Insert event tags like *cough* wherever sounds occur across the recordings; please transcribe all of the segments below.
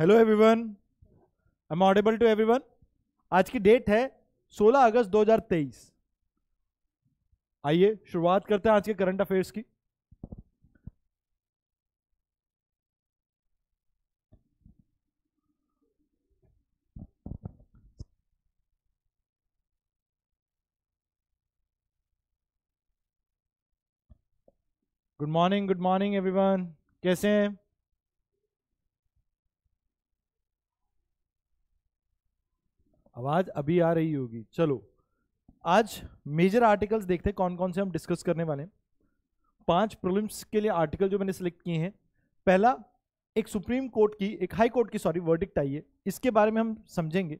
Hello everyone am audible to everyone आज की date है 16 अगस्त 2023 आइए शुरुआत करते हैं आज के करंट अफेयर्स की good morning good morning everyone कैसे हैं आवाज़ अभी आ रही होगी चलो आज मेजर आर्टिकल्स देखते हैं कौन कौन से हम डिस्कस करने वाले हैं पांच प्रोलिम्स के लिए आर्टिकल जो मैंने सेलेक्ट किए हैं पहला एक सुप्रीम कोर्ट की एक हाई कोर्ट की सॉरी वर्डिक्ट आई है इसके बारे में हम समझेंगे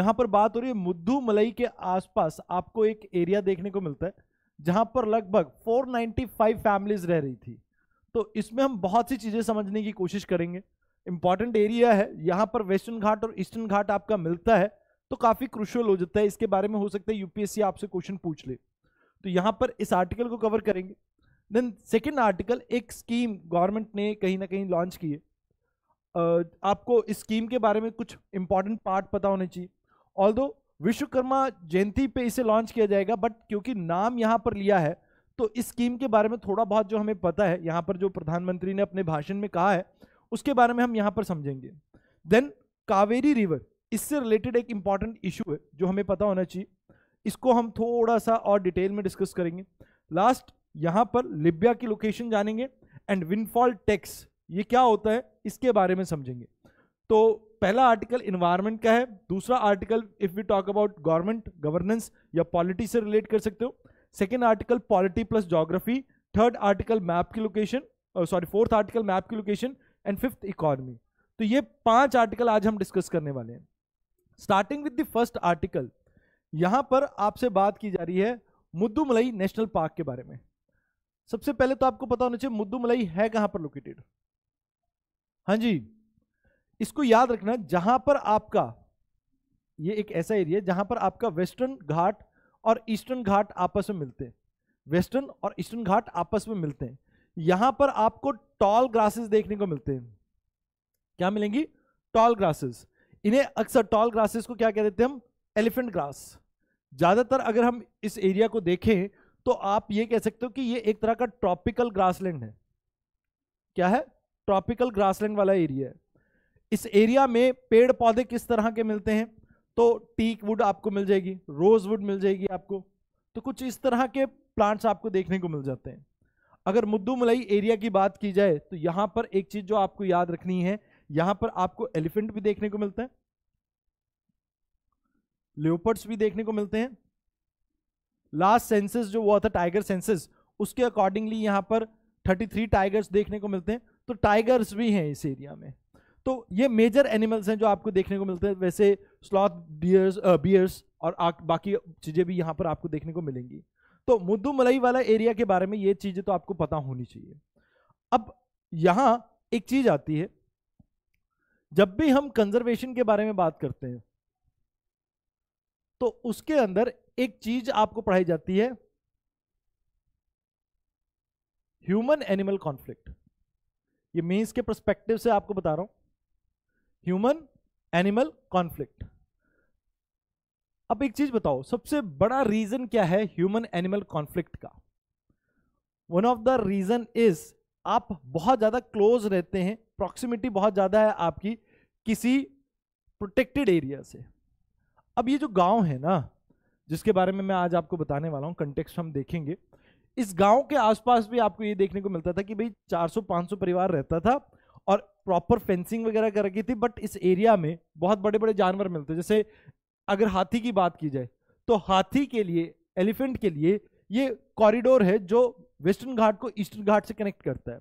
यहाँ पर बात हो रही है मुद्दू मलई के आसपास आपको एक एरिया देखने को मिलता है जहां पर लगभग 495 फैमिलीज रह रही थी तो इसमें हम बहुत सी चीज़ें समझने की कोशिश करेंगे इंपॉर्टेंट एरिया है यहाँ पर वेस्टर्न घाट और ईस्टर्न घाट आपका मिलता है तो काफ़ी क्रुशल हो जाता है इसके बारे में हो सकता है यूपीएससी आपसे क्वेश्चन पूछ ले तो यहाँ पर इस आर्टिकल को कवर करेंगे देन सेकेंड आर्टिकल एक स्कीम गवर्नमेंट ने कहीं ना कहीं लॉन्च की है आपको इस स्कीम के बारे में कुछ इंपॉर्टेंट पार्ट पता होने चाहिए ऑल विश्वकर्मा जयंती पे इसे लॉन्च किया जाएगा बट क्योंकि नाम यहाँ पर लिया है तो इस स्कीम के बारे में थोड़ा बहुत जो हमें पता है यहाँ पर जो प्रधानमंत्री ने अपने भाषण में कहा है उसके बारे में हम यहाँ पर समझेंगे देन कावेरी रिवर इससे रिलेटेड एक इंपॉर्टेंट इशू है जो हमें पता होना चाहिए इसको हम थोड़ा सा और डिटेल में डिस्कस करेंगे लास्ट यहां पर लिबिया की लोकेशन जानेंगे एंड विनफॉल टैक्स ये क्या होता है इसके बारे में समझेंगे तो पहला आर्टिकल इन्वायरमेंट का है दूसरा article if we talk about government governance या पॉलिटी से रिलेट कर सकते हो second article polity plus geography third article map की location sorry fourth article map की लोकेशन एंड फिफ्थ इकोनॉमी तो ये पांच आर्टिकल आज हम डिस्कस करने वाले हैं starting with the first article यहां पर आपसे बात की जा रही है मुद्दुमलई नेशनल पार्क के बारे में सबसे पहले तो आपको पता होना चाहिए मुद्दुमलई है कहां पर लोकेटेड हाँ जी इसको याद रखना जहां पर आपका ये एक ऐसा एरिया है जहां पर आपका वेस्टर्न घाट और ईस्टर्न घाट आपस में मिलते हैं वेस्टर्न और ईस्टर्न घाट आपस में मिलते हैं यहां पर आपको टॉल ग्रासेस देखने को मिलते हैं क्या मिलेंगी टॉल ग्रासेस इन्हें अक्सर टॉल ग्रासेस को क्या कह देते हैं हम एलिफेंट ग्रास ज़्यादातर अगर हम इस एरिया को देखें तो आप ये कह सकते हो कि ये एक तरह का ट्रॉपिकल ग्रासलैंड है क्या है ट्रॉपिकल ग्रासलैंड वाला एरिया है इस एरिया में पेड़ पौधे किस तरह के मिलते हैं तो टीक वुड आपको मिल जाएगी रोज़ वुड मिल जाएगी आपको तो कुछ इस तरह के प्लांट्स आपको देखने को मिल जाते हैं अगर मुद्दू मलाई एरिया की बात की जाए तो यहाँ पर एक चीज़ जो आपको याद रखनी है यहां पर आपको एलिफेंट भी देखने को मिलता है लेपर्ड्स भी देखने को मिलते हैं लास्ट सेंसेस जो हुआ था टाइगर सेंसेस उसके अकॉर्डिंगली यहां पर 33 टाइगर्स देखने को मिलते हैं तो टाइगर्स भी हैं इस एरिया में तो ये मेजर एनिमल्स हैं जो आपको देखने को मिलते हैं वैसे स्लॉथ डियर्स बियर्स और आ, बाकी चीज़ें भी यहां पर आपको देखने को मिलेंगी तो मुद्दू मलाई वाला एरिया के बारे में ये चीज़ें तो आपको पता होनी चाहिए अब यहां एक चीज़ आती है जब भी हम कंजर्वेशन के बारे में बात करते हैं तो उसके अंदर एक चीज आपको पढ़ाई जाती है ह्यूमन एनिमल कॉन्फ्लिक्ट ये मीन्स के परस्पेक्टिव से आपको बता रहा हूं ह्यूमन एनिमल कॉन्फ्लिक्ट अब एक चीज बताओ सबसे बड़ा रीजन क्या है ह्यूमन एनिमल कॉन्फ्लिक्ट का one of the reason is आप बहुत ज्यादा क्लोज रहते हैं प्रॉक्सिमिटी बहुत ज्यादा है आपकी किसी प्रोटेक्टेड एरिया से अब ये जो गांव है ना जिसके बारे में मैं आज आपको बताने वाला हूँ कंटेक्स्ट हम देखेंगे इस गांव के आसपास भी आपको ये देखने को मिलता था कि भाई 400-500 परिवार रहता था और प्रॉपर फेंसिंग वगैरह कर रखी थी बट इस एरिया में बहुत बड़े बड़े जानवर मिलते जैसे अगर हाथी की बात की जाए तो हाथी के लिए एलिफेंट के लिए ये कॉरिडोर है जो वेस्टर्न घाट को ईस्टर्न घाट से कनेक्ट करता है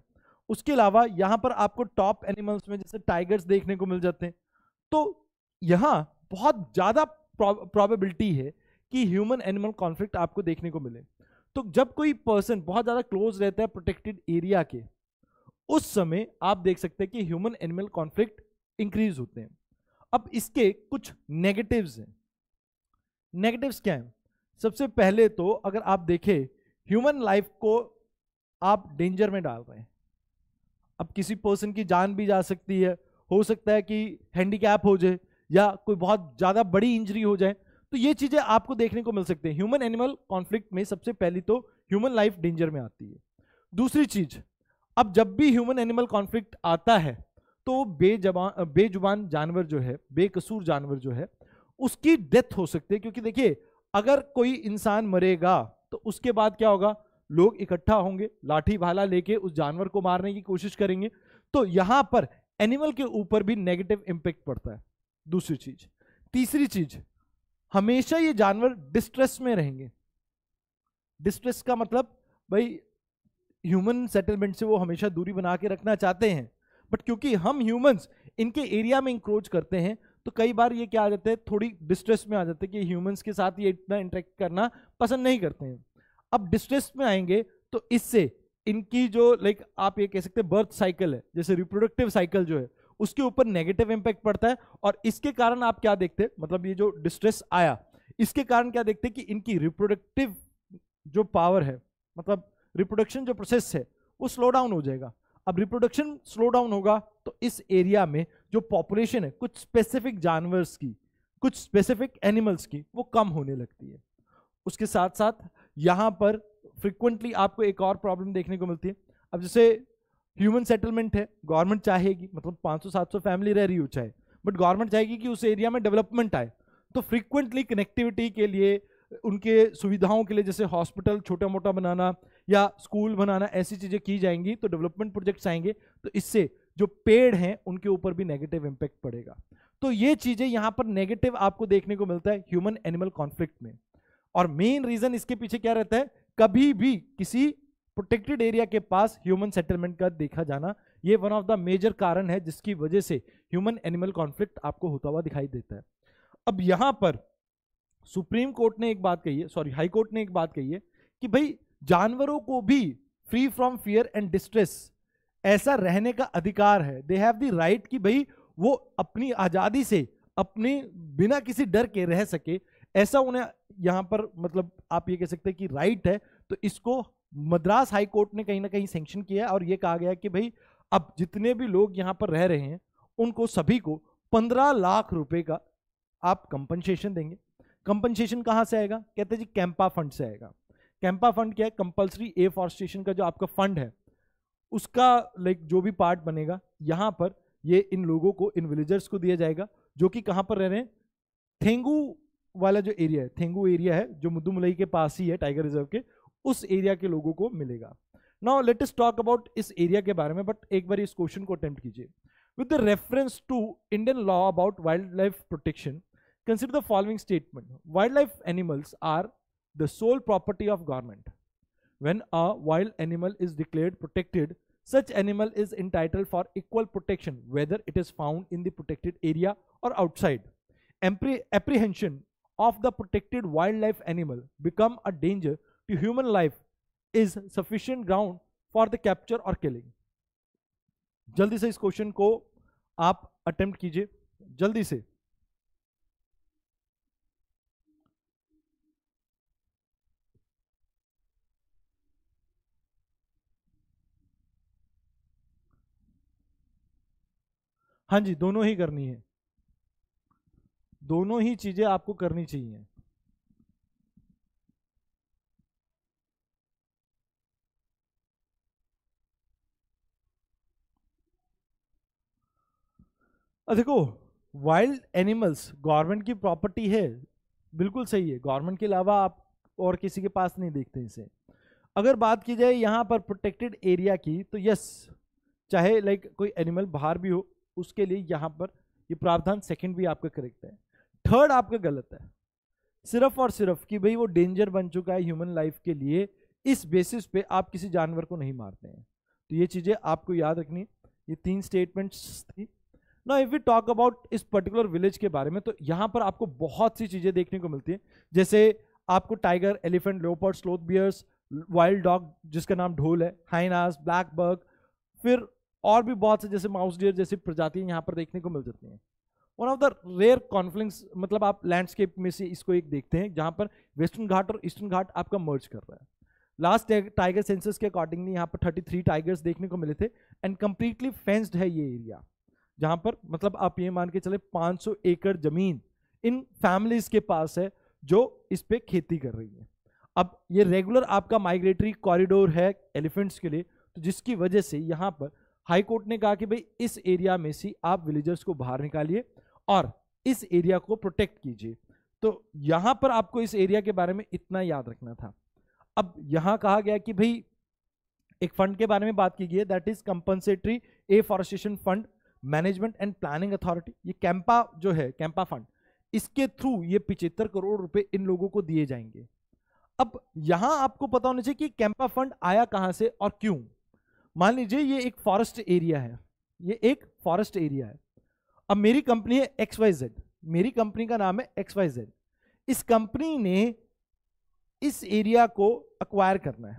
उसके अलावा यहां पर आपको टॉप एनिमल्स में जैसे टाइगर्स देखने को मिल जाते हैं तो यहां बहुत ज़्यादा प्रॉबेबिलिटी है कि ह्यूमन एनिमल कॉन्फ्लिक्ट आपको देखने को मिले तो जब कोई पर्सन बहुत ज़्यादा क्लोज रहता है प्रोटेक्टेड एरिया के उस समय आप देख सकते हैं कि ह्यूमन एनिमल कॉन्फ्लिक्ट इंक्रीज होते हैं अब इसके कुछ नेगेटिव्स हैं नेगेटिव्स क्या हैं सबसे पहले तो अगर आप देखें ह्यूमन लाइफ को आप डेंजर में डाल रहे हैं अब किसी पर्सन की जान भी जा सकती है हो सकता है कि हैंडीकैप हो जाए या कोई बहुत ज़्यादा बड़ी इंजरी हो जाए तो ये चीज़ें आपको देखने को मिल सकती है ह्यूमन एनिमल कॉन्फ्लिक्ट में सबसे पहली तो ह्यूमन लाइफ डेंजर में आती है दूसरी चीज़ अब जब भी ह्यूमन एनिमल कॉन्फ्लिक्ट आता है तो बेजबान बेजुबान जानवर जो है बेकसूर जानवर जो है उसकी डेथ हो सकती है क्योंकि देखिए अगर कोई इंसान मरेगा तो उसके बाद क्या होगा लोग इकट्ठा होंगे लाठी भाला लेके उस जानवर को मारने की कोशिश करेंगे तो यहां पर एनिमल के ऊपर भी नेगेटिव इंपैक्ट पड़ता है दूसरी चीज तीसरी चीज हमेशा ये जानवर डिस्ट्रेस में रहेंगे डिस्ट्रेस का मतलब भाई ह्यूमन सेटलमेंट से वो हमेशा दूरी बना के रखना चाहते हैं बट क्योंकि हम ह्यूमंस इनके एरिया में इंक्रोच करते हैं तो कई बार ये क्या आ जाते हैं थोड़ी डिस्ट्रेस में आ जाते हैं कि ह्यूमंस के साथ ये इतना इंटरेक्ट करना पसंद नहीं करते हैं अब डिस्ट्रेस में आएंगे तो इससे इनकी जो लाइक आप ये कह सकते हैं बर्थ साइकिल है जैसे रिप्रोडक्टिव साइकिल जो है उसके ऊपर नेगेटिव इंपैक्ट पड़ता है और इसके कारण आप क्या देखते हैं मतलब ये जो डिस्ट्रेस आया इसके कारण क्या देखते हैं कि इनकी रिप्रोडक्टिव जो पावर है मतलब रिप्रोडक्शन जो प्रोसेस है वो स्लो डाउन हो जाएगा अब रिप्रोडक्शन स्लो डाउन होगा तो इस एरिया में जो पॉपुलेशन है कुछ स्पेसिफिक जानवर्स की कुछ स्पेसिफिक एनिमल्स की वो कम होने लगती है उसके साथ साथ यहाँ पर फ्रिक्वेंटली आपको एक और प्रॉब्लम देखने को मिलती है अब जैसे ह्यूमन सेटलमेंट है गवर्नमेंट चाहेगी मतलब 500-700 फैमिली रह रही हो चाहे बट गवर्नमेंट चाहेगी कि उस एरिया में डेवलपमेंट आए तो फ्रिक्वेंटली कनेक्टिविटी के लिए उनके सुविधाओं के लिए जैसे हॉस्पिटल छोटा मोटा बनाना या स्कूल बनाना ऐसी चीज़ें की जाएंगी तो डेवलपमेंट प्रोजेक्ट्स आएंगे तो इससे जो पेड़ हैं उनके ऊपर भी नेगेटिव इम्पैक्ट पड़ेगा तो ये चीज़ें यहाँ पर नेगेटिव आपको देखने को मिलता है ह्यूमन एनिमल कॉन्फ्लिक्ट में और मेन रीजन इसके पीछे क्या रहता है कभी भी किसी प्रोटेक्टेड एरिया के पास ह्यूमन सेटलमेंट का देखा जाना ये वन ऑफ द मेजर कारण है जिसकी वजह से ह्यूमन एनिमल कॉन्फ्लिक्ट आपको होता हुआ दिखाई देता है अब यहां पर सुप्रीम कोर्ट ने एक बात कही है सॉरी हाई कोर्ट ने एक बात कही है कि भाई जानवरों को भी free from fear and distress ऐसा रहने का अधिकार है दे हैव द राइट कि भाई वो अपनी आज़ादी से अपने बिना किसी डर के रह सके ऐसा उन्हें यहां पर मतलब आप ये कह सकते हैं कि राइट है तो इसको मद्रास हाई कोर्ट ने कहीं ना कहीं सेंक्शन किया और ये कहा गया कि भाई अब जितने भी लोग यहां पर रह रहे हैं उनको सभी को पंद्रह लाख रुपए का आप कंपनसेशन देंगे कंपनसेशन कहाँ से आएगा कहते हैं जी कैंपा फंड से आएगा कैंपा फंड क्या है ए एफॉरेस्टेशन का जो आपका फंड है उसका लाइक जो भी पार्ट बनेगा यहाँ पर ये इन लोगों को इन विलेजर्स को दिया जाएगा जो कि कहाँ पर रह रहे हैं थेंगू वाला जो एरिया है थेंगू एरिया है जो मुद्दुमलई के पास ही है टाइगर रिजर्व के उस एरिया के लोगों को मिलेगा now let us talk about इस एरिया के बारे में बट एक बार इस क्वेश्चन को अटेम्प्ट कीजिए with the reference to Indian law about wildlife protection consider the following statement wildlife animals are the sole property of government when a wild animal is declared protected such animal is entitle for equal protection whether it is found in the protected area or outside apprehension of the protected wildlife animal become a danger to human life is sufficient ground for the capture or killing जल्दी से इस question को आप attempt कीजिए जल्दी से हाँ जी दोनों ही करनी है दोनों ही चीजें आपको करनी चाहिए देखो वाइल्ड एनिमल्स गवर्नमेंट की प्रॉपर्टी है बिल्कुल सही है गवर्नमेंट के अलावा आप और किसी के पास नहीं देखते इसे अगर बात की जाए यहाँ पर प्रोटेक्टेड एरिया की तो यस चाहे लाइक कोई एनिमल बाहर भी हो उसके लिए यहाँ पर ये यह प्रावधान सेकंड भी आपका करेक्ट है थर्ड आपका गलत है सिर्फ और सिर्फ कि भाई वो डेंजर बन चुका है ह्यूमन लाइफ के लिए इस बेसिस पे आप किसी जानवर को नहीं मारते हैं तो ये चीज़ें आपको याद रखनी ये तीन स्टेटमेंट्स थी ना इफ़ यू टॉक अबाउट इस पर्टिकुलर विलेज के बारे में तो यहाँ पर आपको बहुत सी चीज़ें देखने को मिलती हैं जैसे आपको tiger elephant leopard sloth bears wild dog जिसका नाम ढोल है हाइनास ब्लैक बर्ग फिर और भी बहुत से जैसे माउस डियर जैसी प्रजातियाँ यहाँ पर देखने को मिल जाती हैं one of the rare conflicts मतलब आप लैंडस्केप में से इसको एक देखते हैं जहाँ पर वेस्टर्न घाट और ईस्टर्न घाट आपका मर्ज कर रहा है लास्ट टाइगर सेंसस के अकॉर्डिंगली यहाँ पर 33 टाइगर्स देखने को मिले थे एंड कम्प्लीटली फेंस्ड है ये एरिया जहाँ पर मतलब आप ये मान के चले 500 एकड़ ज़मीन इन फैमिलीज़ के पास है जो इस पर खेती कर रही है अब ये रेगुलर आपका माइग्रेटरी कॉरिडोर है एलिफेंट्स के लिए तो जिसकी वजह से यहाँ पर हाई कोर्ट ने कहा कि भाई इस एरिया में से आप विलेजर्स को बाहर निकालिए और इस एरिया को प्रोटेक्ट कीजिए तो यहां पर आपको इस एरिया के बारे में इतना याद रखना था अब यहां कहा गया कि भाई एक फंड के बारे में बात की गई है that is compensatory afforestation fund management and planning authority ये कैंपा जो है कैंपा फंड इसके थ्रू ये पिछहत्तर करोड़ रुपए इन लोगों को दिए जाएंगे अब यहां आपको पता होना चाहिए कि कैंपा फंड आया कहां से और क्यों मान लीजिए ये एक फॉरेस्ट एरिया है ये एक फॉरेस्ट एरिया है अब मेरी कंपनी है एक्स वाई जेड मेरी कंपनी का नाम है एक्स वाई जेड इस कंपनी ने इस एरिया को अक्वायर करना है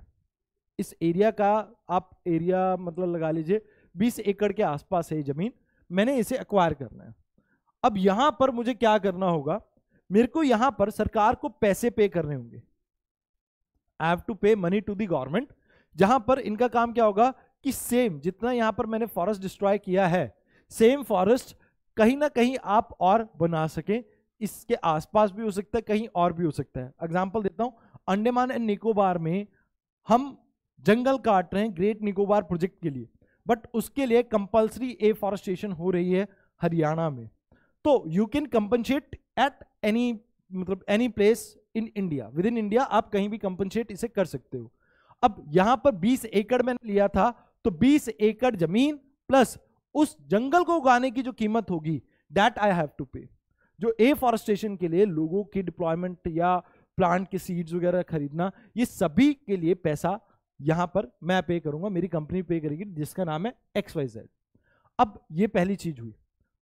इस एरिया का आप एरिया मतलब लगा लीजिए 20 एकड़ के आसपास है ज़मीन मैंने इसे अक्वायर करना है अब यहां पर मुझे क्या करना होगा मेरे को यहां पर सरकार को पैसे पे करने होंगे I have to pay money to the government जहां पर इनका काम क्या होगा कि सेम जितना यहां पर मैंने फॉरेस्ट डिस्ट्रॉय किया है सेम फॉरेस्ट कहीं ना कहीं आप और बना सकें इसके आसपास भी हो सकता है कहीं और भी हो सकता है एग्जाम्पल देता हूँ अंडेमान एंड निकोबार में हम जंगल काट रहे हैं ग्रेट निकोबार प्रोजेक्ट के लिए बट उसके लिए कंपल्सरी एफॉरेस्टेशन हो रही है हरियाणा में तो you can compensate at any मतलब any place in India within India आप कहीं भी कंपनसेट इसे कर सकते हो अब यहां पर 20 एकड़ में लिया था तो 20 एकड़ जमीन प्लस उस जंगल को उगाने की जो कीमत होगी दैट आई हैव टू पे जो एफॉरेस्टेशन के लिए लोगों की डिप्लॉयमेंट या प्लांट के सीड्स वगैरह खरीदना ये सभी के लिए पैसा यहां पर मैं पे करूंगा मेरी कंपनी पे करेगी जिसका नाम है एक्स वाई जेड अब ये पहली चीज़ हुई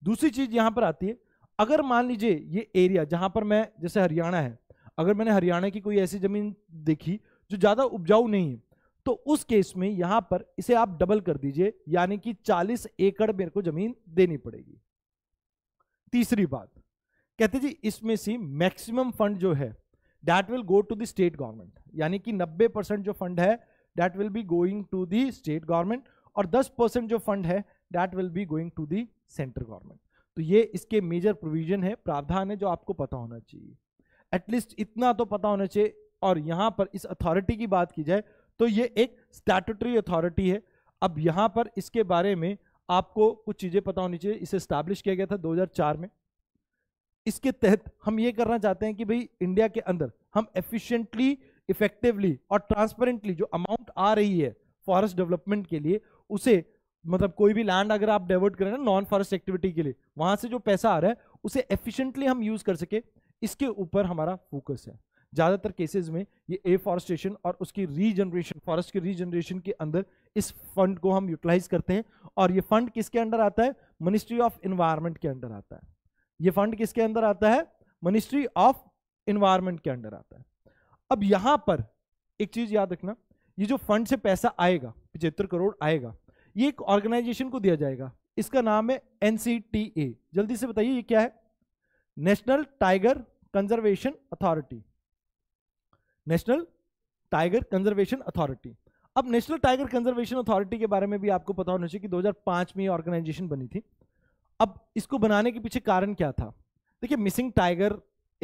दूसरी चीज़ यहां पर आती है अगर मान लीजिए ये एरिया जहां पर मैं जैसे हरियाणा है अगर मैंने हरियाणा की कोई ऐसी ज़मीन देखी जो ज़्यादा उपजाऊ नहीं है तो उस केस में यहां पर इसे आप डबल कर दीजिए यानी कि 40 एकड़ मेरे को जमीन देनी पड़ेगी तीसरी बात कहते जी इसमें से मैक्सिमम फंड जो है that will go to the state government यानी कि 90 परसेंट जो फंड है that will be going to the state government और 10 परसेंट जो फंड है that will be going to the central government तो ये इसके मेजर प्रोविजन है प्रावधान है जो आपको पता होना चाहिए एटलीस्ट इतना तो पता होना चाहिए और यहां पर इस अथॉरिटी की बात की जाए तो ये एक स्टैटूटरी अथॉरिटी है अब यहाँ पर इसके बारे में आपको कुछ चीज़ें पता होनी चाहिए इसे स्टैब्लिश किया गया था 2004 में इसके तहत हम ये करना चाहते हैं कि भाई इंडिया के अंदर हम एफिशिएंटली इफेक्टिवली और ट्रांसपेरेंटली जो अमाउंट आ रही है फॉरेस्ट डेवलपमेंट के लिए उसे मतलब कोई भी लैंड अगर आप डाइवर्ट करें ना नॉन फॉरेस्ट एक्टिविटी के लिए वहां से जो पैसा आ रहा है उसे एफिशिएंटली हम यूज कर सके इसके ऊपर हमारा फोकस है ज़्यादातर केसेज में ये एफॉरेस्टेशन और उसकी रीजनरेशन फॉरेस्ट के रीजनरेशन के अंदर इस फंड को हम यूटिलाइज करते हैं और ये फंड किसके अंडर आता है मिनिस्ट्री ऑफ इन्वायरमेंट के अंडर आता है ये फंड किसके अंदर आता है मिनिस्ट्री ऑफ इन्वायरमेंट के अंडर आता है अब यहाँ पर एक चीज़ याद रखना ये जो फंड से पैसा आएगा पिछहत्तर करोड़ आएगा ये एक ऑर्गेनाइजेशन को दिया जाएगा इसका नाम है एन जल्दी से बताइए ये क्या है national tiger conservation authority national tiger conservation authority अब नेशनल टाइगर कंजर्वेशन अथॉरिटी के बारे में भी आपको पता होना चाहिए कि 2005 में ये ऑर्गेनाइजेशन बनी थी अब इसको बनाने के पीछे कारण क्या था देखिए मिसिंग टाइगर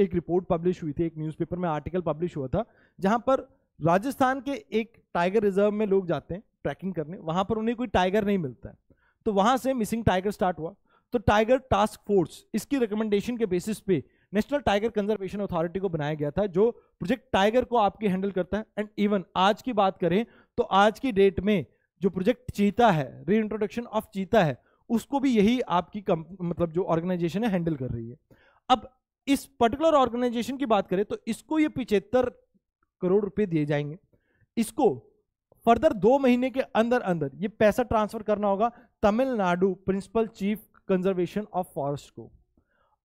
एक रिपोर्ट पब्लिश हुई थी एक न्यूज़पेपर में आर्टिकल पब्लिश हुआ था जहां पर राजस्थान के एक टाइगर रिजर्व में लोग जाते हैं ट्रैकिंग करने वहाँ पर उन्हें कोई टाइगर नहीं मिलता है तो वहाँ से मिसिंग टाइगर स्टार्ट हुआ तो टाइगर टास्क फोर्स इसकी रिकमेंडेशन के बेसिस पे नेशनल टाइगर कंजर्वेशन अथॉरिटी को बनाया गया था जो प्रोजेक्ट टाइगर को आपके हैंडल करता है एंड इवन आज की बात करें तो आज की डेट में जो प्रोजेक्ट चीता है री इंट्रोडक्शन ऑफ चीता है उसको भी यही आपकी मतलब जो ऑर्गेनाइजेशन है हैंडल कर रही है अब इस पर्टिकुलर ऑर्गेनाइजेशन की बात करें तो इसको ये पिछहत्तर करोड़ रुपए दिए जाएंगे इसको फर्दर दो महीने के अंदर अंदर ये पैसा ट्रांसफर करना होगा Tamil Nadu principal chief conservation of forest को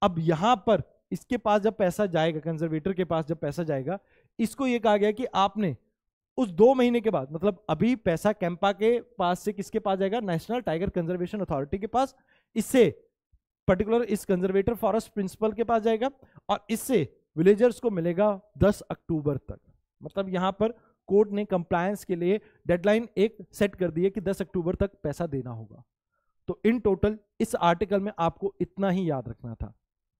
अब यहां पर इसके पास जब पैसा जाएगा कंजर्वेटर के पास जब पैसा जाएगा इसको ये कहा गया कि आपने उस दो महीने के बाद मतलब अभी पैसा कैंपा के पास से किसके पास जाएगा नेशनल टाइगर कंजर्वेशन अथॉरिटी के पास इससे पर्टिकुलर इस कंजर्वेटर फॉरेस्ट प्रिंसिपल के पास जाएगा और इससे विलेजर्स को मिलेगा 10 अक्टूबर तक मतलब यहां पर कोर्ट ने कंप्लायंस के लिए डेडलाइन एक सेट कर दी है कि 10 अक्टूबर तक पैसा देना होगा तो इन टोटल इस आर्टिकल में आपको इतना ही याद रखना था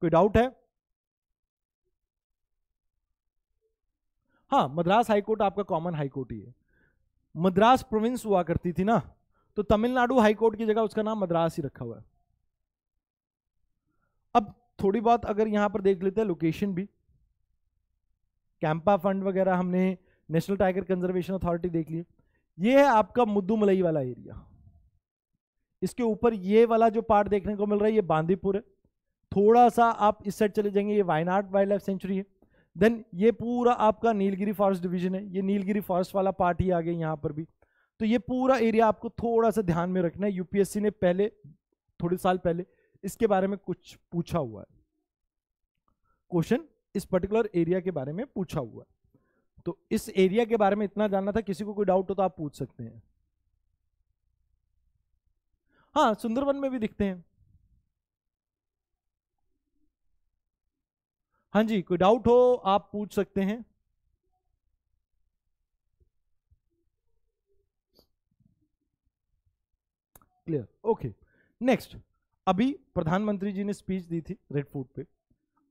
कोई डाउट है हाँ मद्रास हाईकोर्ट आपका कॉमन हाईकोर्ट ही है मद्रास प्रोविंस हुआ करती थी ना तो तमिलनाडु हाईकोर्ट की जगह उसका नाम मद्रास ही रखा हुआ है अब थोड़ी बहुत अगर यहां पर देख लेते हैं लोकेशन भी कैंपा फंड वगैरह हमने नेशनल टाइगर कंजर्वेशन अथॉरिटी देख ली ये है आपका मुद्दू मलई वाला एरिया इसके ऊपर ये वाला जो पार्ट देखने को मिल रहा है ये बांदीपुर है थोड़ा सा आप इस साइड चले जाएंगे ये वायनाड वाइल्ड लाइफ सेंचुरी है देन ये पूरा आपका नीलगिरी फॉरेस्ट डिवीजन है ये नीलगिरी फॉरेस्ट वाला पार्ट ही आ गया यहाँ पर भी तो ये पूरा एरिया आपको थोड़ा सा ध्यान में रखना है यूपीएससी ने पहले थोड़े साल पहले इसके बारे में कुछ पूछा हुआ है क्वेश्चन इस पर्टिकुलर एरिया के बारे में पूछा हुआ है तो इस एरिया के बारे में इतना जानना था किसी को कोई डाउट हो तो आप पूछ सकते हैं हाँ सुंदरवन में भी दिखते हैं हाँ जी कोई डाउट हो आप पूछ सकते हैं क्लियर ओके नेक्स्ट अभी प्रधानमंत्री जी ने स्पीच दी थी रेड फूड पे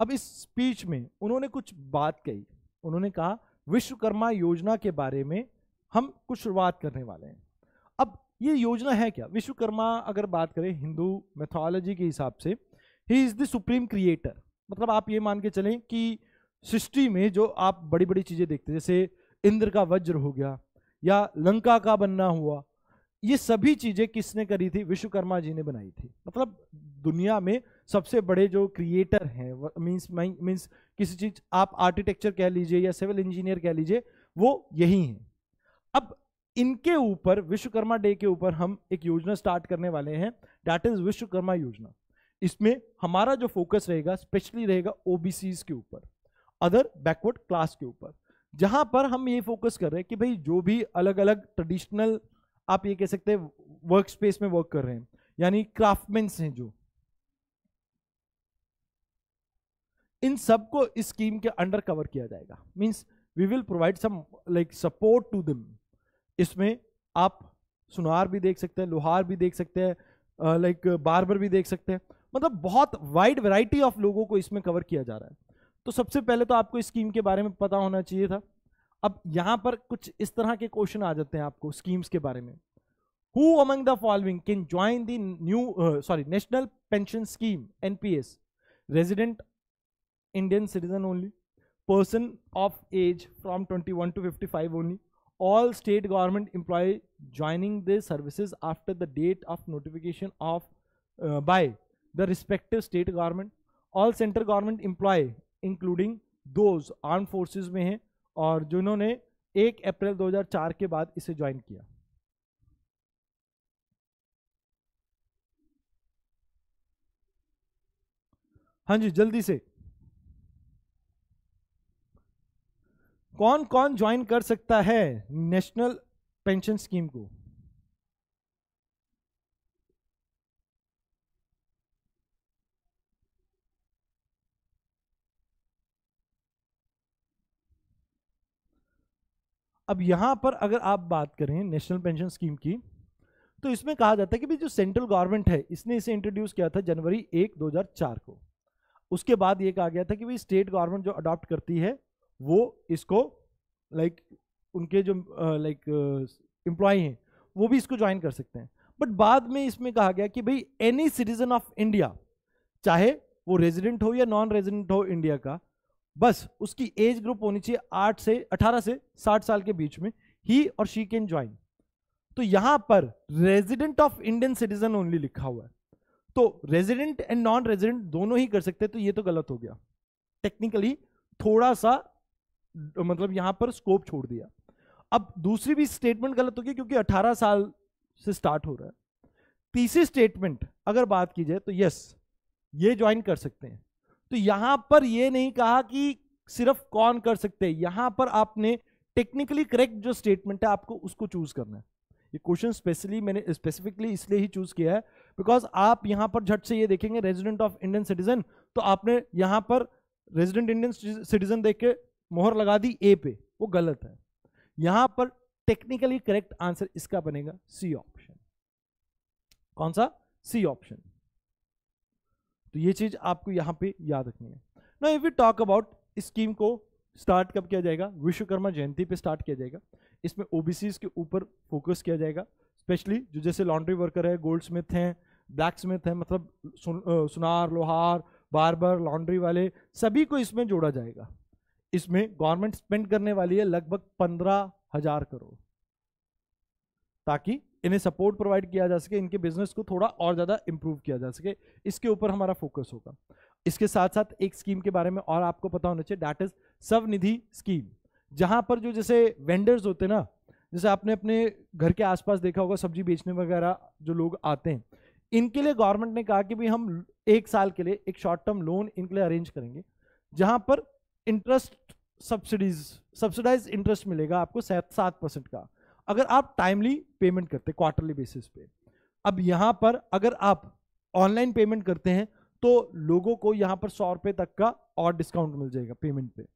अब इस स्पीच में उन्होंने कुछ बात कही उन्होंने कहा विश्वकर्मा योजना के बारे में हम कुछ शुरुआत करने वाले हैं अब ये योजना है क्या विश्वकर्मा अगर बात करें हिंदू मैथोलॉजी के हिसाब से he is the supreme creator मतलब आप ये मान के चलें कि सृष्टि में जो आप बड़ी बड़ी चीज़ें देखते जैसे इंद्र का वज्र हो गया या लंका का बनना हुआ ये सभी चीज़ें किसने करी थी विश्वकर्मा जी ने बनाई थी मतलब दुनिया में सबसे बड़े जो क्रिएटर हैं मीन्स मीन्स किसी चीज़ आप आर्किटेक्चर कह लीजिए या सिविल इंजीनियर कह लीजिए वो यही हैं अब इनके ऊपर विश्वकर्मा डे के ऊपर हम एक योजना स्टार्ट करने वाले हैं डैट इज विश्वकर्मा योजना इसमें हमारा जो फोकस रहेगा स्पेशली रहेगा ओबीसी के ऊपर अदर बैकवर्ड क्लास के ऊपर जहां पर हम ये फोकस कर रहे हैं कि भाई जो भी अलग अलग ट्रेडिशनल आप ये कह सकते हैं वर्क स्पेस में वर्क कर रहे हैं यानी क्राफ्टमैन हैं जो इन सबको इस स्कीम के अंडर कवर किया जाएगा means we will provide some like support to them इसमें आप सुनार भी देख सकते हैं लोहार भी देख सकते हैं लाइक बार्बर भी देख सकते हैं मतलब बहुत वाइड वैरायटी ऑफ लोगों को इसमें कवर किया जा रहा है तो सबसे पहले तो आपको स्कीम के बारे में पता होना चाहिए था अब यहाँ पर कुछ इस तरह के क्वेश्चन आ जाते हैं आपको स्कीम्स के बारे में who among the following can join the new sorry national pension scheme NPS resident Indian citizen only person of age from twenty to fifty only all state government employee joining the services after the date of notification of uh, by the respective state government all central government employee including those armed forces में हैं और जिन्होंने 1 अप्रैल 2004 के बाद इसे join किया हाँ जी जल्दी से कौन कौन ज्वाइन कर सकता है नेशनल पेंशन स्कीम को अब यहां पर अगर आप बात करें नेशनल पेंशन स्कीम की तो इसमें कहा जाता है कि जो सेंट्रल गवर्नमेंट है इसने इसे इंट्रोड्यूस किया था जनवरी एक 2004 को उसके बाद ये कहा गया था कि भाई स्टेट गवर्नमेंट जो अडॉप्ट करती है वो इसको लाइक उनके जो लाइक एम्प्लॉय हैं वो भी इसको ज्वाइन कर सकते हैं बट बाद में इसमें कहा गया कि भाई एनी सिटीजन ऑफ इंडिया चाहे वो रेजिडेंट हो या नॉन रेजिडेंट हो इंडिया का बस उसकी एज ग्रुप होनी चाहिए आठ से अठारह से साठ साल के बीच में ही और शी कैन ज्वाइन तो यहां पर resident of Indian citizen only लिखा हुआ है तो रेजिडेंट एंड नॉन रेजिडेंट दोनों ही कर सकते हैं तो ये तो गलत हो गया टेक्निकली थोड़ा सा मतलब यहां पर स्कोप छोड़ दिया अब दूसरी भी स्टेटमेंट गलत हो गई क्योंकि 18 साल से स्टार्ट हो रहा है तीसरी स्टेटमेंट अगर बात की जाए तो यस ये ज्वाइन कर सकते हैं तो यहां पर यह नहीं कहा कि सिर्फ कौन कर सकते हैं यहां पर आपने टेक्निकली करेक्ट जो स्टेटमेंट है आपको उसको चूज करना है ये क्वेश्चन स्पेशली मैंने स्पेसिफिकली इसलिए ही चूज किया है बिकॉज आप यहां पर झट से ये देखेंगे रेजिडेंट ऑफ इंडियन सिटीजन तो आपने यहां पर रेजिडेंट इंडियन सिटीजन देख के मोहर लगा दी ए पे वो गलत है यहां पर टेक्निकली करेक्ट आंसर इसका बनेगा सी ऑप्शन कौन सा सी ऑप्शन तो ये चीज़ आपको यहाँ पे याद रखनी है ना if you talk about scheme को स्टार्ट कब किया जाएगा विश्वकर्मा जयंती पे स्टार्ट किया जाएगा इसमें ओ के ऊपर फोकस किया जाएगा स्पेशली जो जैसे लॉन्ड्री वर्कर है गोल्ड स्मिथ हैं ब्लैक स्मिथ हैं मतलब सुन, सुनार लोहार बारबर लॉन्ड्री वाले सभी को इसमें जोड़ा जाएगा इसमें गवर्नमेंट स्पेंड करने वाली है लगभग पंद्रह हजार करोड़ ताकि इन्हें सपोर्ट प्रोवाइड किया जा सके इनके बिजनेस को थोड़ा और ज़्यादा इम्प्रूव किया जा सके इसके ऊपर हमारा फोकस होगा इसके साथ साथ एक स्कीम के बारे में और आपको पता होना चाहिए डैट इज स्वनिधि स्कीम जहाँ पर जो जैसे वेंडर्स होते ना जैसे आपने अपने घर के आसपास देखा होगा सब्जी बेचने वगैरह जो लोग आते हैं इनके लिए गवर्नमेंट ने कहा कि भाई हम एक साल के लिए एक शॉर्ट टर्म लोन इनके लिए अरेंज करेंगे जहाँ पर इंटरेस्ट सब्सिडीज सब्सिडाइज इंटरेस्ट मिलेगा आपको सात परसेंट का अगर आप टाइमली पेमेंट करते क्वार्टरली बेसिस पे अब यहाँ पर अगर आप ऑनलाइन पेमेंट करते हैं तो लोगों को यहाँ पर सौ रुपये तक का और डिस्काउंट मिल जाएगा पेमेंट पे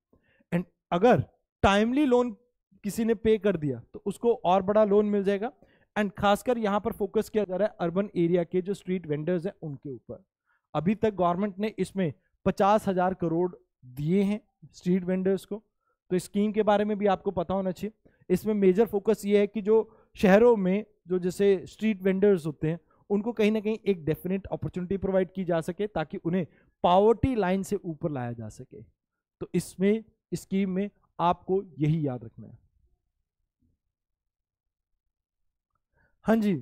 एंड अगर टाइमली लोन किसी ने पे कर दिया तो उसको और बड़ा लोन मिल जाएगा एंड खासकर यहाँ पर फोकस किया जा रहा है अर्बन एरिया के जो स्ट्रीट वेंडर्स हैं उनके ऊपर अभी तक गवर्नमेंट ने इसमें पचास हजार करोड़ दिए हैं स्ट्रीट वेंडर्स को तो स्कीम के बारे में भी आपको पता होना चाहिए इसमें मेजर फोकस ये है कि जो शहरों में जो जैसे स्ट्रीट वेंडर्स होते हैं उनको कहीं ना कहीं एक डेफिनेट अपॉर्चुनिटी प्रोवाइड की जा सके ताकि उन्हें पावर्टी लाइन से ऊपर लाया जा सके तो इसमें स्कीम में आपको यही याद रखना है हाँ जी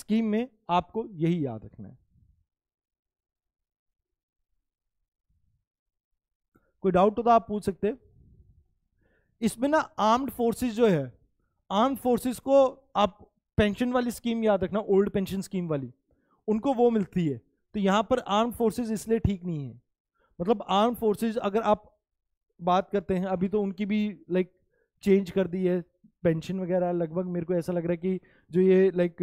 स्कीम में आपको यही याद रखना है कोई डाउट हो तो आप पूछ सकते हैं इसमें ना आर्म्ड फोर्सेस जो है आर्म्ड फोर्सेस को आप पेंशन वाली स्कीम याद रखना ओल्ड पेंशन स्कीम वाली उनको वो मिलती है तो यहाँ पर आर्म फोर्सेज इसलिए ठीक नहीं है मतलब आर्म फोर्सेज अगर आप बात करते हैं अभी तो उनकी भी लाइक चेंज कर दी है पेंशन वगैरह लगभग मेरे को ऐसा लग रहा है कि जो ये लाइक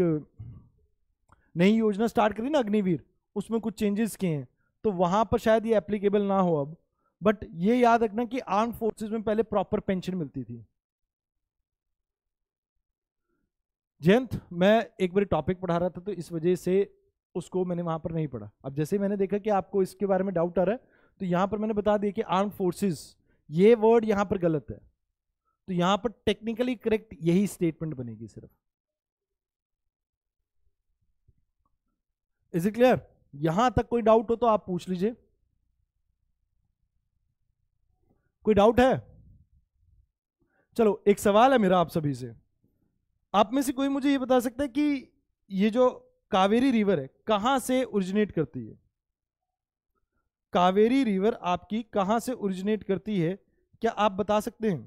नई योजना स्टार्ट करी ना अग्निवीर उसमें कुछ चेंजेस किए हैं तो वहाँ पर शायद ये एप्लीकेबल ना हो अब बट ये याद रखना कि आर्म फोर्सेज में पहले प्रॉपर पेंशन मिलती थी जयंत मैं एक बार टॉपिक पढ़ा रहा था तो इस वजह से उसको मैंने वहां पर नहीं पढ़ा अब जैसे मैंने देखा कि आपको इसके बारे में डाउट आ रहा है तो यहां पर मैंने बता दिया कि आर्म फोर्सेस ये वर्ड यहां पर गलत है तो यहां पर टेक्निकली करेक्ट यही स्टेटमेंट बनेगी सिर्फ इज इट क्लियर यहां तक कोई डाउट हो तो आप पूछ लीजिए कोई डाउट है चलो एक सवाल है मेरा आप सभी से आप में से कोई मुझे ये बता सकता है कि ये जो कावेरी रिवर है कहां से ओरिजिनेट करती है कावेरी रिवर आपकी कहां से ओरिजिनेट करती है क्या आप बता सकते हैं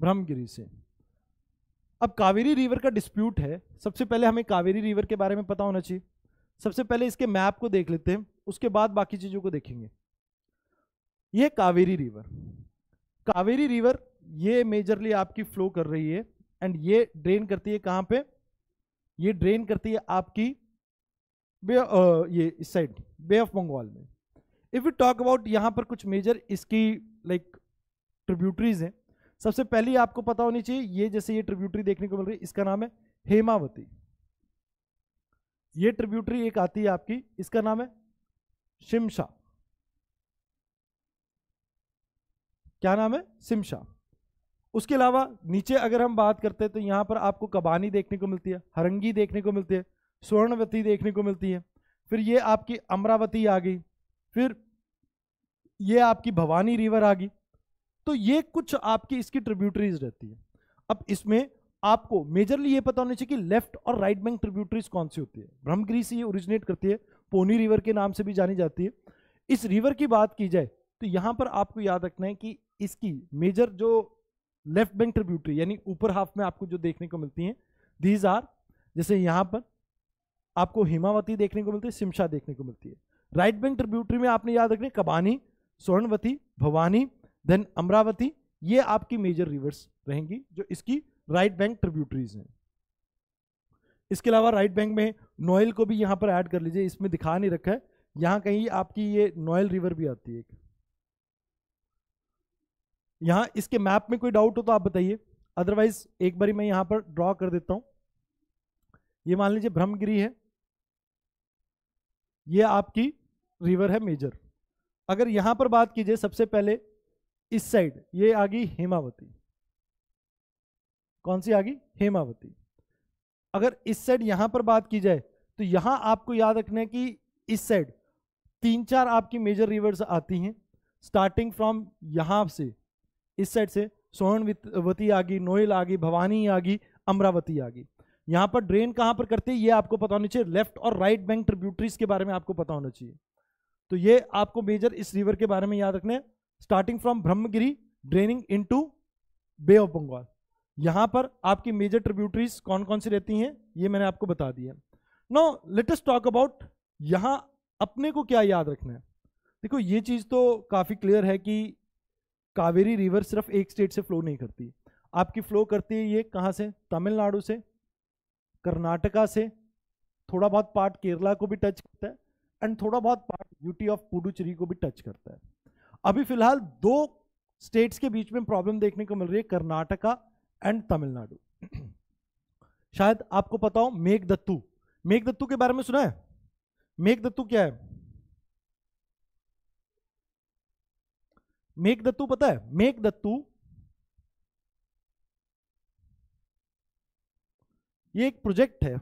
ब्रह्मगिरी से अब कावेरी रिवर का डिस्प्यूट है सबसे पहले हमें कावेरी रिवर के बारे में पता होना चाहिए सबसे पहले इसके मैप को देख लेते हैं उसके बाद बाकी चीज़ों को देखेंगे ये कावेरी रिवर कावेरी रिवर ये मेजरली आपकी फ्लो कर रही है एंड ये ड्रेन करती है कहां पे ये ड्रेन करती है आपकी बे आ, ये इस साइड बे ऑफ बंगाल में इफ़ यू टॉक अबाउट यहां पर कुछ मेजर इसकी लाइक ट्रिब्यूटरीज हैं सबसे पहली आपको पता होनी चाहिए ये जैसे ये ट्रिब्यूटरी देखने को मिल रही है इसका नाम है हेमावती ये ट्रिब्यूटरी एक आती है आपकी इसका नाम है शिमशा क्या नाम है शिमशा उसके अलावा नीचे अगर हम बात करते हैं तो यहां पर आपको कबानी देखने को मिलती है हरंगी देखने को मिलती है स्वर्णवती देखने को मिलती है फिर ये आपकी अमरावती आ गई फिर ये आपकी भवानी रिवर आ गई तो ये कुछ आपकी इसकी ट्रिब्यूटरीज रहती है अब इसमें आपको मेजरली ये पता होना चाहिए कि लेफ्ट और राइट बैंक ट्रिब्यूटरीज कौन सी होती है ब्रह्मगिरी से ये ओरिजिनेट करती है पोनी रिवर के नाम से भी जानी जाती है इस रिवर की बात की जाए तो यहाँ पर आपको याद रखना है कि इसकी मेजर जो लेफ्ट बैंक ट्रिब्यूटरी यानी ऊपर हाफ में आपको जो देखने को मिलती हैं दीज आर जैसे यहाँ पर आपको हिमावती देखने को मिलती है शिमशा देखने को मिलती है राइट बैंक ट्रिब्यूटरी में आपने याद रखना कबानी स्वर्णवती भवानी देन अमरावती ये आपकी मेजर रिवर्स रहेंगी जो इसकी राइट बैंक ट्रिब्यूटरीज हैं इसके अलावा राइट बैंक में नोयल को भी यहाँ पर ऐड कर लीजिए इसमें दिखा नहीं रखा है यहाँ कहीं आपकी ये नोयल रिवर भी आती है यहाँ इसके मैप में कोई डाउट हो तो आप बताइए अदरवाइज एक बारी मैं यहाँ पर ड्रॉ कर देता हूँ ये मान लीजिए ब्रह्मगिरी है ये आपकी रिवर है मेजर अगर यहाँ पर बात कीजिए सबसे पहले इस साइड ये आ गई हेमावती कौन सी आ गई हेमावती अगर इस साइड यहां पर बात की जाए तो यहां आपको याद रखना है कि इस साइड तीन चार आपकी मेजर रिवर्स आती हैं स्टार्टिंग फ्रॉम यहां से इस साइड से सोहनवती आ गई नोयल आ गई भवानी आ गई अमरावती आ गई यहां पर ड्रेन कहां पर करती है ये आपको पता होना चाहिए लेफ्ट और राइट बैंक ट्रिब्यूटरीज के बारे में आपको पता होना चाहिए तो ये आपको मेजर इस रिवर के बारे में याद रखना है starting from Brahmagiri draining into bay of Bengal यहां पर आपकी मेजर ट्रिब्यूटरीज कौन कौन सी रहती हैं ये मैंने आपको बता दिया नो लेटेस्ट टॉक अबाउट यहां अपने को क्या याद रखना है देखो ये चीज तो काफी क्लियर है कि कावेरी रिवर सिर्फ एक स्टेट से फ्लो नहीं करती आपकी फ्लो करती है ये कहां से तमिलनाडु से कर्नाटका से थोड़ा बहुत पार्ट केरला को भी टच करता है एंड थोड़ा बहुत पार्ट यूटी ऑफ पुडुचेरी को भी टच करता है अभी फिलहाल दो स्टेट्स के बीच में प्रॉब्लम देखने को मिल रही है कर्नाटका एंड तमिलनाडु शायद आपको पता हो मेघ दत्तू मेघ दत्तू के बारे में सुना है मेघ दत्तू क्या है मेघ दत्तू पता है मेघ दत्तू ये एक प्रोजेक्ट है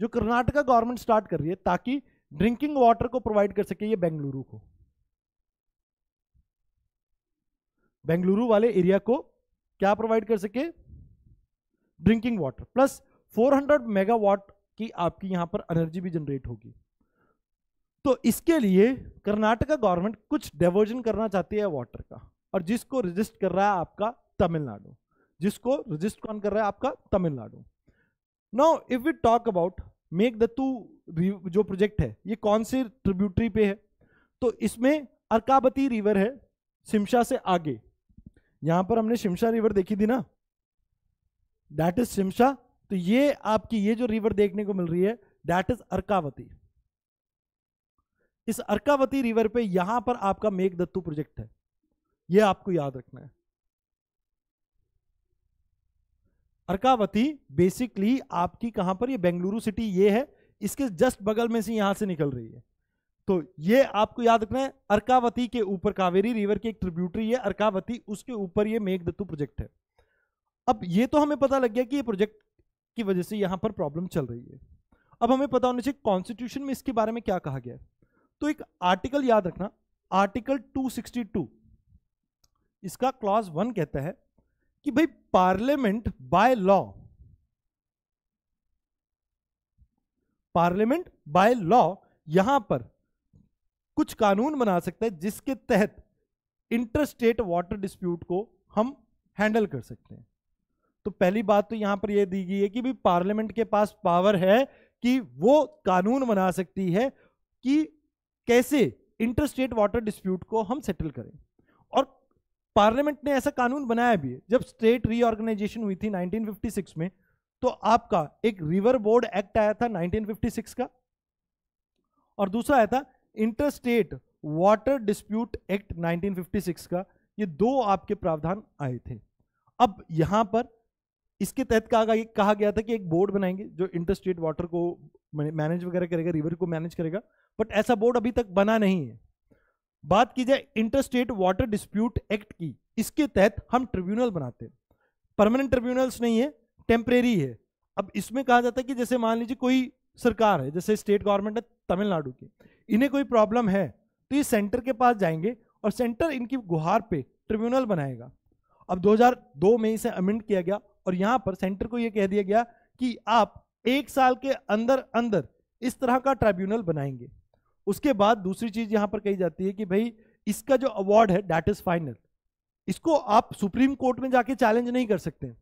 जो कर्नाटका गवर्नमेंट स्टार्ट कर रही है ताकि ड्रिंकिंग वाटर को प्रोवाइड कर सके ये बेंगलुरु को बेंगलुरु वाले एरिया को क्या प्रोवाइड कर सके ड्रिंकिंग वाटर प्लस 400 मेगावाट की आपकी यहां पर एनर्जी भी जनरेट होगी तो इसके लिए कर्नाटका गवर्नमेंट कुछ डेवर्जन करना चाहती है वाटर का और जिसको रजिस्ट कर रहा है आपका तमिलनाडु जिसको रजिस्ट कौन कर रहा है आपका Tamil Nadu now if we talk about Mekedatu जो प्रोजेक्ट है ये कौन से ट्रिब्यूटरी पे है तो इसमें अर्कावती रिवर है सिमशा से आगे यहां पर हमने शिमशा रिवर देखी थी ना दैट इज शिमशा तो ये आपकी ये जो रिवर देखने को मिल रही है दैट इज अर्कावती इस अर्कावती रिवर पे यहां पर आपका दत्तु प्रोजेक्ट है ये आपको याद रखना है अर्कावती बेसिकली आपकी कहां पर ये बेंगलुरु सिटी ये है इसके जस्ट बगल में से यहां से निकल रही है तो ये आपको याद रखना है अर्कावती के ऊपर कावेरी रिवर की एक ट्रिब्यूटरी है अर्कावती उसके ऊपर ये मेघदत्तु प्रोजेक्ट है अब ये तो हमें पता लग गया कि ये प्रोजेक्ट की वजह से यहां पर प्रॉब्लम चल रही है अब हमें पता होना चाहिए कॉन्स्टिट्यूशन में इसके बारे में क्या कहा गया है तो एक आर्टिकल याद रखना आर्टिकल 262 इसका क्लॉज वन कहता है कि भाई parliament by law parliament by law यहां पर कुछ कानून बना सकता है जिसके तहत इंटर स्टेट वाटर डिस्प्यूट को हम हैंडल कर सकते हैं तो पहली बात तो यहां पर यह दी गई है कि भी पार्लियामेंट के पास पावर है कि वो कानून बना सकती है कि कैसे इंटरस्टेट वाटर डिस्प्यूट को हम सेटल करें और पार्लियामेंट ने ऐसा कानून बनाया भी है जब स्टेट रीऑर्गेनाइजेशन हुई थी 1956 में तो आपका एक रिवर बोर्ड एक्ट आया था 1956 का और दूसरा आया था इंटरस्टेट वाटर डिस्प्यूट एक्ट 1956 का ये दो आपके प्रावधान आए थे अब यहां पर इसके तहत कहा गया था कि एक बोर्ड बनाएंगे जो स्टेट वाटर को मैनेज वगैरह करेगा रिवर को मैनेज करेगा बट ऐसा बोर्ड अभी तक बना नहीं है बात की जाए इंटरस्टेट वाटर डिस्प्यूट एक्ट की इसके तहत हम ट्रिब्यूनल बनाते हैं परमानेंट ट्रिब्यूनल्स नहीं है टेम्परेरी है अब इसमें कहा जाता है कि जैसे मान लीजिए कोई सरकार है जैसे स्टेट गवर्नमेंट है तमिलनाडु की इन्हें कोई प्रॉब्लम है तो ये सेंटर के पास जाएंगे और सेंटर इनकी गुहार पे ट्रिब्यूनल बनाएगा अब 2002 में इसे अमेंड किया गया और यहाँ पर सेंटर को ये कह दिया गया कि आप एक साल के अंदर अंदर इस तरह का ट्रिब्यूनल बनाएंगे उसके बाद दूसरी चीज़ यहाँ पर कही जाती है कि भाई इसका जो अवार्ड है डैट इज़ फाइनल इसको आप सुप्रीम कोर्ट में जाके चैलेंज नहीं कर सकते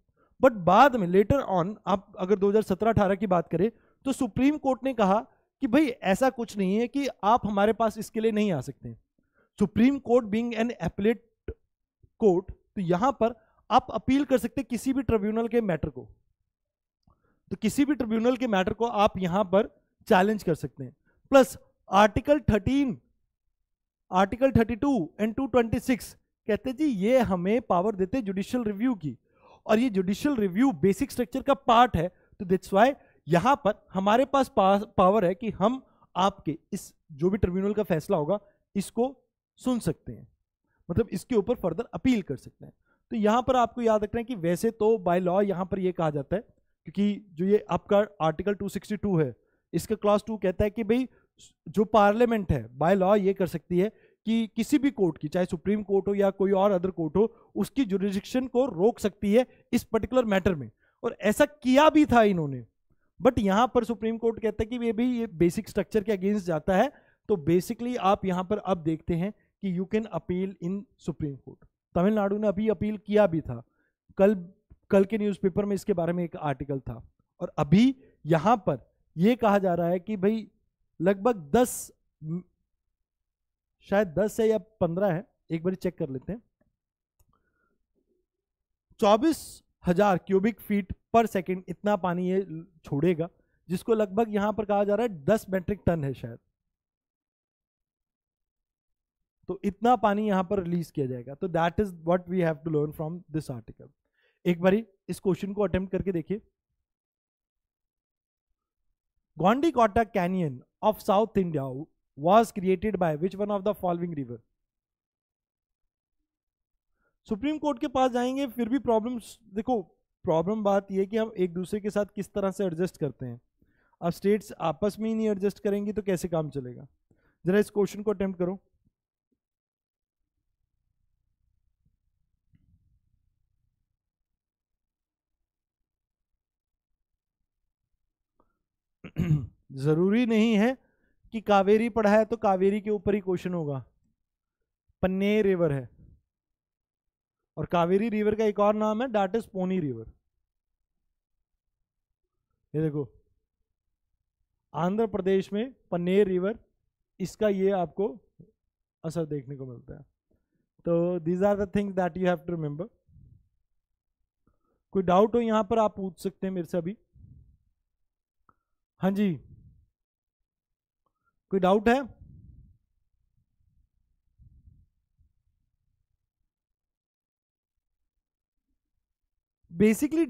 बट बाद में लेटर ऑन आप अगर 2017-18 की बात करें तो सुप्रीम कोर्ट ने कहा कि भाई ऐसा कुछ नहीं है कि आप हमारे पास इसके लिए नहीं आ सकते supreme court being an appellate court तो यहां पर आप अपील कर सकते किसी भी ट्रिब्यूनल के मैटर को तो किसी भी ट्रिब्यूनल के मैटर को आप यहां पर चैलेंज कर सकते हैं प्लस आर्टिकल 13 आर्टिकल 32 एंड 226 कहते जी ये हमें पावर देते जुडिशियल रिव्यू की और ये जुडिशियल रिव्यू बेसिक स्ट्रक्चर का पार्ट है तो दिट्स वाई यहां पर हमारे पास पावर है कि हम आपके इस जो भी ट्रिब्यूनल का फैसला होगा इसको सुन सकते हैं मतलब इसके ऊपर फर्दर अपील कर सकते हैं तो यहां पर आपको याद रखना है कि वैसे तो बाय लॉ यहां पर यह कहा जाता है क्योंकि जो ये आपका आर्टिकल 262 है इसका क्लास टू कहता है कि भाई जो पार्लियामेंट है बाय लॉ ये कर सकती है कि किसी भी कोर्ट की चाहे सुप्रीम कोर्ट हो या कोई और अदर कोर्ट हो उसकी जुरिडिक्शन को रोक सकती है इस पर्टिकुलर मैटर में और ऐसा किया भी था इन्होंने बट यहां पर सुप्रीम कोर्ट कहता है कि ये भी ये बेसिक स्ट्रक्चर के अगेंस्ट जाता है तो बेसिकली आप यहां पर अब देखते हैं कि you can appeal in supreme court Tamil Nadu ने अभी अपील किया भी था कल कल के न्यूज़पेपर में इसके बारे में एक आर्टिकल था और अभी यहां पर यह कहा जा रहा है कि भाई लगभग दस शायद दस है या पंद्रह है एक बार चेक कर लेते हैं चौबीस हजार क्यूबिक फीट पर सेकेंड इतना पानी ये छोड़ेगा जिसको लगभग यहां पर कहा जा रहा है दस मेट्रिक टन है शायद तो इतना पानी यहां पर रिलीज किया जाएगा तो that is what we have to learn from this article एक बारी इस क्वेश्चन को अटेम्प्ट करके देखिए कॉटा canyon of south India was created by which one of the following river supreme court के पास जाएंगे फिर भी प्रॉब्लम्स देखो प्रॉब्लम बात यह कि हम एक दूसरे के साथ किस तरह से एडजस्ट करते हैं अब स्टेट्स आपस में ही नहीं एडजस्ट करेंगी तो कैसे काम चलेगा जरा इस क्वेश्चन को अटेम्प्ट करो *clears throat* जरूरी नहीं है कि कावेरी पढ़ा है तो कावेरी के ऊपर ही क्वेश्चन होगा पन्ने रिवर है और कावेरी रिवर का एक और नाम है डैट इज पोनी रिवर ये देखो आंध्र प्रदेश में पनेर रिवर इसका ये आपको असर देखने को मिलता है तो these are the things that you have to remember कोई डाउट हो यहां पर आप पूछ सकते हैं मेरे से अभी हाँ जी कोई डाउट है बेसिकली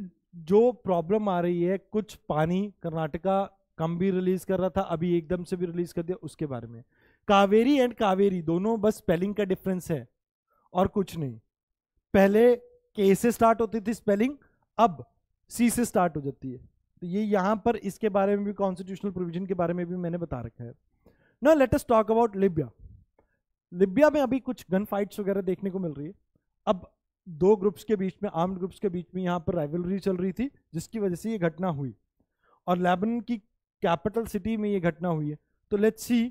जो प्रॉब्लम आ रही है कुछ पानी कर्नाटका कम भी रिलीज कर रहा था अभी एकदम से भी रिलीज कर दिया उसके बारे में कावेरी एंड कावेरी दोनों बस स्पेलिंग का डिफरेंस है और कुछ नहीं पहले के से स्टार्ट होती थी स्पेलिंग अब सी से स्टार्ट हो जाती है तो ये यहां पर इसके बारे में भी कॉन्स्टिट्यूशनल प्रोविजन के बारे में भी मैंने बता रखा है ना let talk about Libya Libya में अभी कुछ गन फाइट्स वगैरह देखने को मिल रही है अब दो ग्रुप्स के बीच में आर्म्ड ग्रुप्स के बीच में यहाँ पर राइवलरी चल रही थी जिसकी वजह से ये घटना हुई और लेबन की कैपिटल सिटी में ये घटना हुई है तो लेट्स सी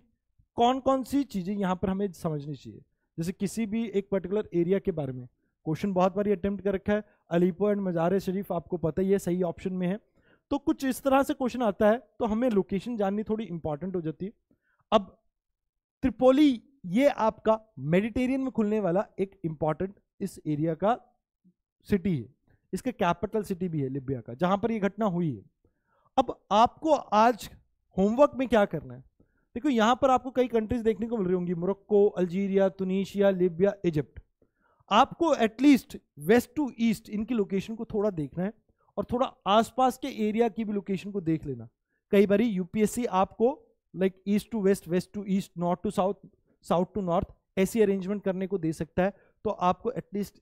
कौन कौन सी चीज़ें यहाँ पर हमें समझनी चाहिए जैसे किसी भी एक पर्टिकुलर एरिया के बारे में क्वेश्चन बहुत बार ये अटैम्प्ट कर रखा है अलीपो एंड मज़ार शरीफ आपको पता ही है सही ऑप्शन में है तो कुछ इस तरह से क्वेश्चन आता है तो हमें लोकेशन जाननी थोड़ी इंपॉर्टेंट हो जाती है अब त्रिपोली ये आपका मेडिटेरियन में खुलने वाला एक इंपॉर्टेंट इस एरिया का सिटी है इसके कैपिटल सिटी भी है लिबिया का जहां पर यह घटना हुई है अब आपको आज होमवर्क में क्या करना है देखो यहां पर आपको कई कंट्रीज देखने को मिल रही होंगी Morocco Algeria Tunisia Libya Egypt आपको एटलीस्ट वेस्ट टू ईस्ट इनकी लोकेशन को थोड़ा देखना है और थोड़ा आसपास के एरिया की भी लोकेशन को देख लेना कई बार यूपीएससी आपको like east to west west to east north to south south to north ऐसी अरेंजमेंट करने को दे सकता है तो आपको एटलीस्ट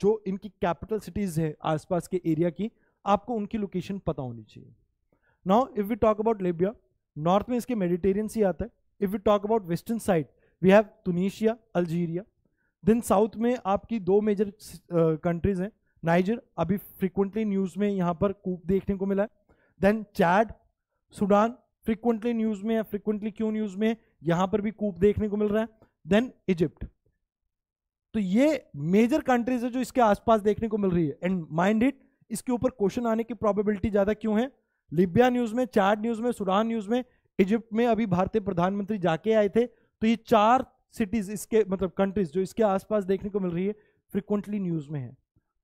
जो इनकी कैपिटल सिटीज़ है आसपास के एरिया की आपको उनकी लोकेशन पता होनी चाहिए now if we talk about Libya north में इसके मेडिटेरियन सी आता है if we talk about western side we have Tunisia Algeria then south में आपकी दो मेजर कंट्रीज़ uh, हैं नाइजर अभी फ्रिक्वेंटली न्यूज़ में यहाँ पर कूप देखने को मिला है then Chad Sudan frequently news में है फ्रिक्वेंटली क्यों न्यूज़ में यहाँ पर भी कूप देखने को मिल रहा है देन इजिप्ट तो ये मेजर कंट्रीज है जो इसके आसपास देखने को मिल रही है एंड माइंड इट इसके ऊपर क्वेश्चन आने की प्रोबेबिलिटी ज़्यादा क्यों है लिबिया न्यूज़ में चार न्यूज़ में सुरान न्यूज़ में इजिप्ट में अभी भारतीय प्रधानमंत्री जाके आए थे तो ये चार सिटीज इसके मतलब कंट्रीज जो इसके आसपास देखने को मिल रही है फ्रिक्वेंटली न्यूज़ में है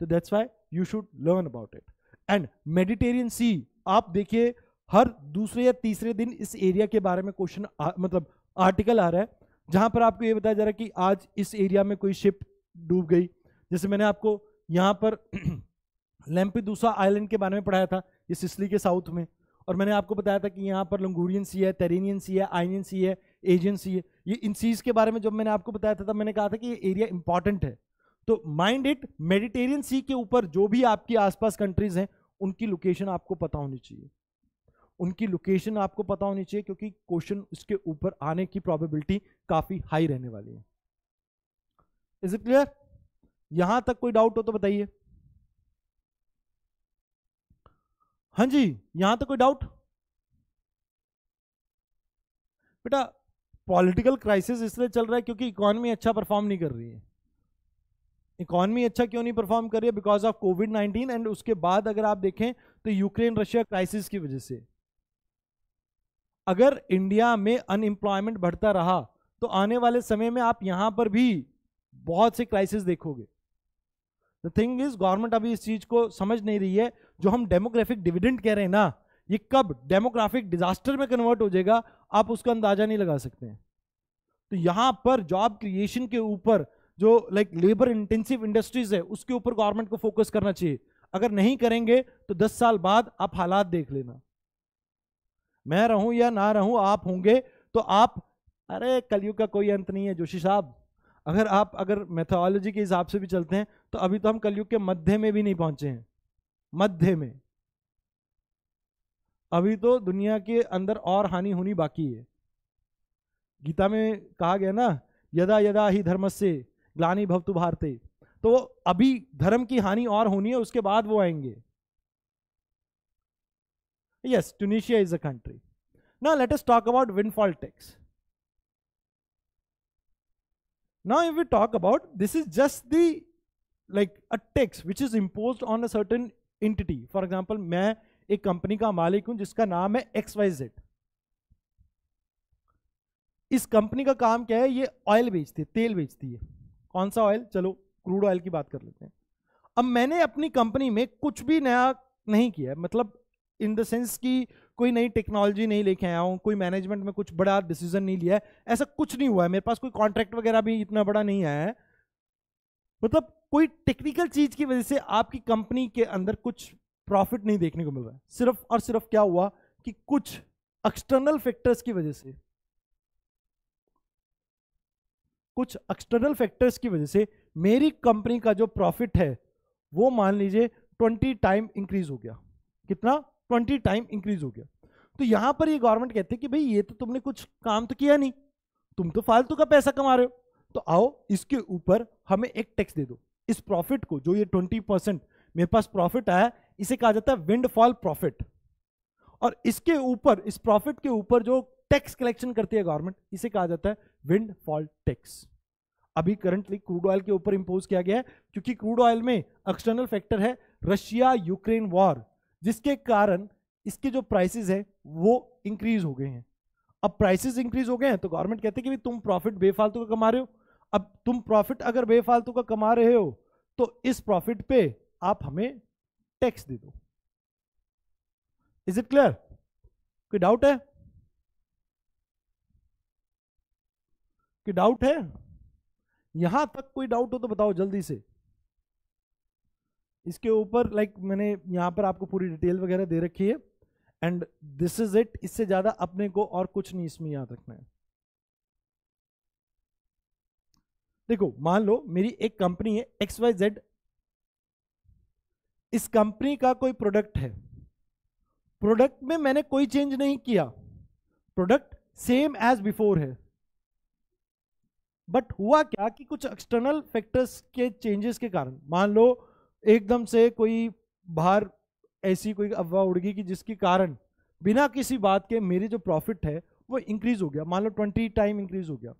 तो that's why you should learn about it and Mediterranean sea आप देखिए हर दूसरे या तीसरे दिन इस एरिया के बारे में क्वेश्चन मतलब आर्टिकल आ रहा है जहां पर आपको ये बताया जा रहा है कि आज इस एरिया में कोई शिप डूब गई जैसे मैंने आपको यहाँ पर *clears throat* लैम्पिदूसा आइलैंड के बारे में पढ़ाया था ये सिसली के साउथ में और मैंने आपको बताया था कि यहाँ पर लंगूरियन सी है तेरेनियन सी है आइनियन सी है एजियन सी है ये इन सीज के बारे में जब मैंने आपको बताया था तब मैंने कहा था कि ये एरिया इंपॉर्टेंट है तो माइंड इट मेडिटेरियन सी के ऊपर जो भी आपके आसपास कंट्रीज हैं उनकी लोकेशन आपको पता होनी चाहिए उनकी लोकेशन आपको पता होनी चाहिए क्योंकि क्वेश्चन उसके ऊपर आने की प्रोबेबिलिटी काफ़ी हाई रहने वाली है इज इट क्लियर यहां तक कोई डाउट हो तो बताइए हाँ जी यहां तक कोई डाउट बेटा पॉलिटिकल क्राइसिस इसलिए चल रहा है क्योंकि इकोनॉमी अच्छा परफॉर्म नहीं कर रही है इकॉनमी अच्छा क्यों नहीं परफॉर्म कर रही है बिकॉज ऑफ कोविड 19 एंड उसके बाद अगर आप देखें तो यूक्रेन रशिया क्राइसिस की वजह से अगर इंडिया में अनएम्प्लॉयमेंट बढ़ता रहा तो आने वाले समय में आप यहाँ पर भी बहुत से क्राइसिस देखोगे द थिंग इज गवर्नमेंट अभी इस चीज़ को समझ नहीं रही है जो हम डेमोग्राफिक डिविडेंड कह रहे हैं ना ये कब डेमोग्राफिक डिजास्टर में कन्वर्ट हो जाएगा आप उसका अंदाजा नहीं लगा सकते हैं तो यहाँ पर जॉब क्रिएशन के ऊपर जो लाइक लेबर इंटेंसिव इंडस्ट्रीज है उसके ऊपर गवर्नमेंट को फोकस करना चाहिए अगर नहीं करेंगे तो 10 साल बाद आप हालात देख लेना मैं रहूं या ना रहूं आप होंगे तो आप अरे कलयुग का कोई अंत नहीं है जोशी साहब अगर आप अगर मेथोलॉजी के हिसाब से भी चलते हैं तो अभी तो हम कलयुग के मध्य में भी नहीं पहुंचे हैं मध्य में अभी तो दुनिया के अंदर और हानि होनी बाकी है गीता में कहा गया ना यदा यदा ही धर्म से ग्लानी भवतु भारते तो अभी धर्म की हानि और होनी है उसके बाद वो आएंगे Yes, Tunisia is a country. Now let us talk about windfall tax. Now if we talk about, this is just the, like a tax which is imposed on a certain entity. For example, मैं ek company ka malik hu jiska naam hai xyz Y Z इस company का काम क्या है ये oil बेचती है तेल बेचती है कौन सा ऑयल चलो क्रूड ऑयल की बात कर लेते हैं अब मैंने अपनी कंपनी में कुछ भी नया नहीं किया मतलब इन द सेंस कि कोई नई टेक्नोलॉजी नहीं लेके आया हूँ कोई मैनेजमेंट में कुछ बड़ा डिसीजन नहीं लिया है ऐसा कुछ नहीं हुआ है मेरे पास कोई कॉन्ट्रैक्ट वगैरह भी इतना बड़ा नहीं आया है मतलब कोई टेक्निकल चीज की वजह से आपकी कंपनी के अंदर कुछ प्रॉफिट नहीं देखने को मिल रहा है सिर्फ और सिर्फ क्या हुआ कि कुछ एक्सटर्नल फैक्टर्स की वजह से कुछ एक्सटर्नल फैक्टर्स की वजह से मेरी कंपनी का जो प्रॉफिट है वो मान लीजिए ट्वेंटी टाइम इंक्रीज हो गया कितना ट्वेंटी टाइम इंक्रीज हो गया तो यहां पर ये गवर्नमेंट कहते हैं कि भाई ये तो तुमने कुछ काम तो किया नहीं तुम तो फालतू का पैसा कमा रहे हो तो आओ इसके ऊपर हमें एक टैक्स दे दो इस प्रॉफिट को जो ये ट्वेंटी परसेंट मेरे पास प्रॉफिट आया इसे कहा जाता है विंडफॉल प्रॉफिट और इसके ऊपर इस प्रॉफिट के ऊपर जो टैक्स कलेक्शन करती है गवर्नमेंट इसे कहा जाता है विंडफॉल टैक्स अभी करंटली क्रूड ऑयल के ऊपर इंपोज किया गया है क्योंकि क्रूड ऑयल में एक्सटर्नल फैक्टर है रशिया यूक्रेन वॉर जिसके कारण इसके जो प्राइसेस है वो इंक्रीज हो गए हैं अब प्राइसेस इंक्रीज हो गए हैं तो गवर्नमेंट कहते हैं कि तुम प्रॉफिट बेफालतू का कमा रहे हो अब तुम प्रॉफिट अगर बेफालतू का कमा रहे हो तो इस प्रॉफिट पे आप हमें टैक्स दे दो इज इट क्लियर कोई डाउट है कि डाउट है यहां तक कोई डाउट हो तो बताओ जल्दी से इसके ऊपर लाइक like, मैंने यहाँ पर आपको पूरी डिटेल वगैरह दे रखी है एंड दिस इज इट इससे ज़्यादा अपने को और कुछ नहीं इसमें याद रखना है देखो मान लो मेरी एक कंपनी है एक्स वाई जेड इस कंपनी का कोई प्रोडक्ट है प्रोडक्ट में मैंने कोई चेंज नहीं किया प्रोडक्ट सेम एज बिफोर है बट हुआ क्या कि कुछ एक्सटर्नल फैक्टर्स के चेंजेस के कारण मान लो एकदम से कोई बाहर ऐसी कोई अफवाह उड़गी कि जिसके कारण बिना किसी बात के मेरी जो प्रॉफिट है वो इंक्रीज हो गया मान लो ट्वेंटी टाइम इंक्रीज हो गया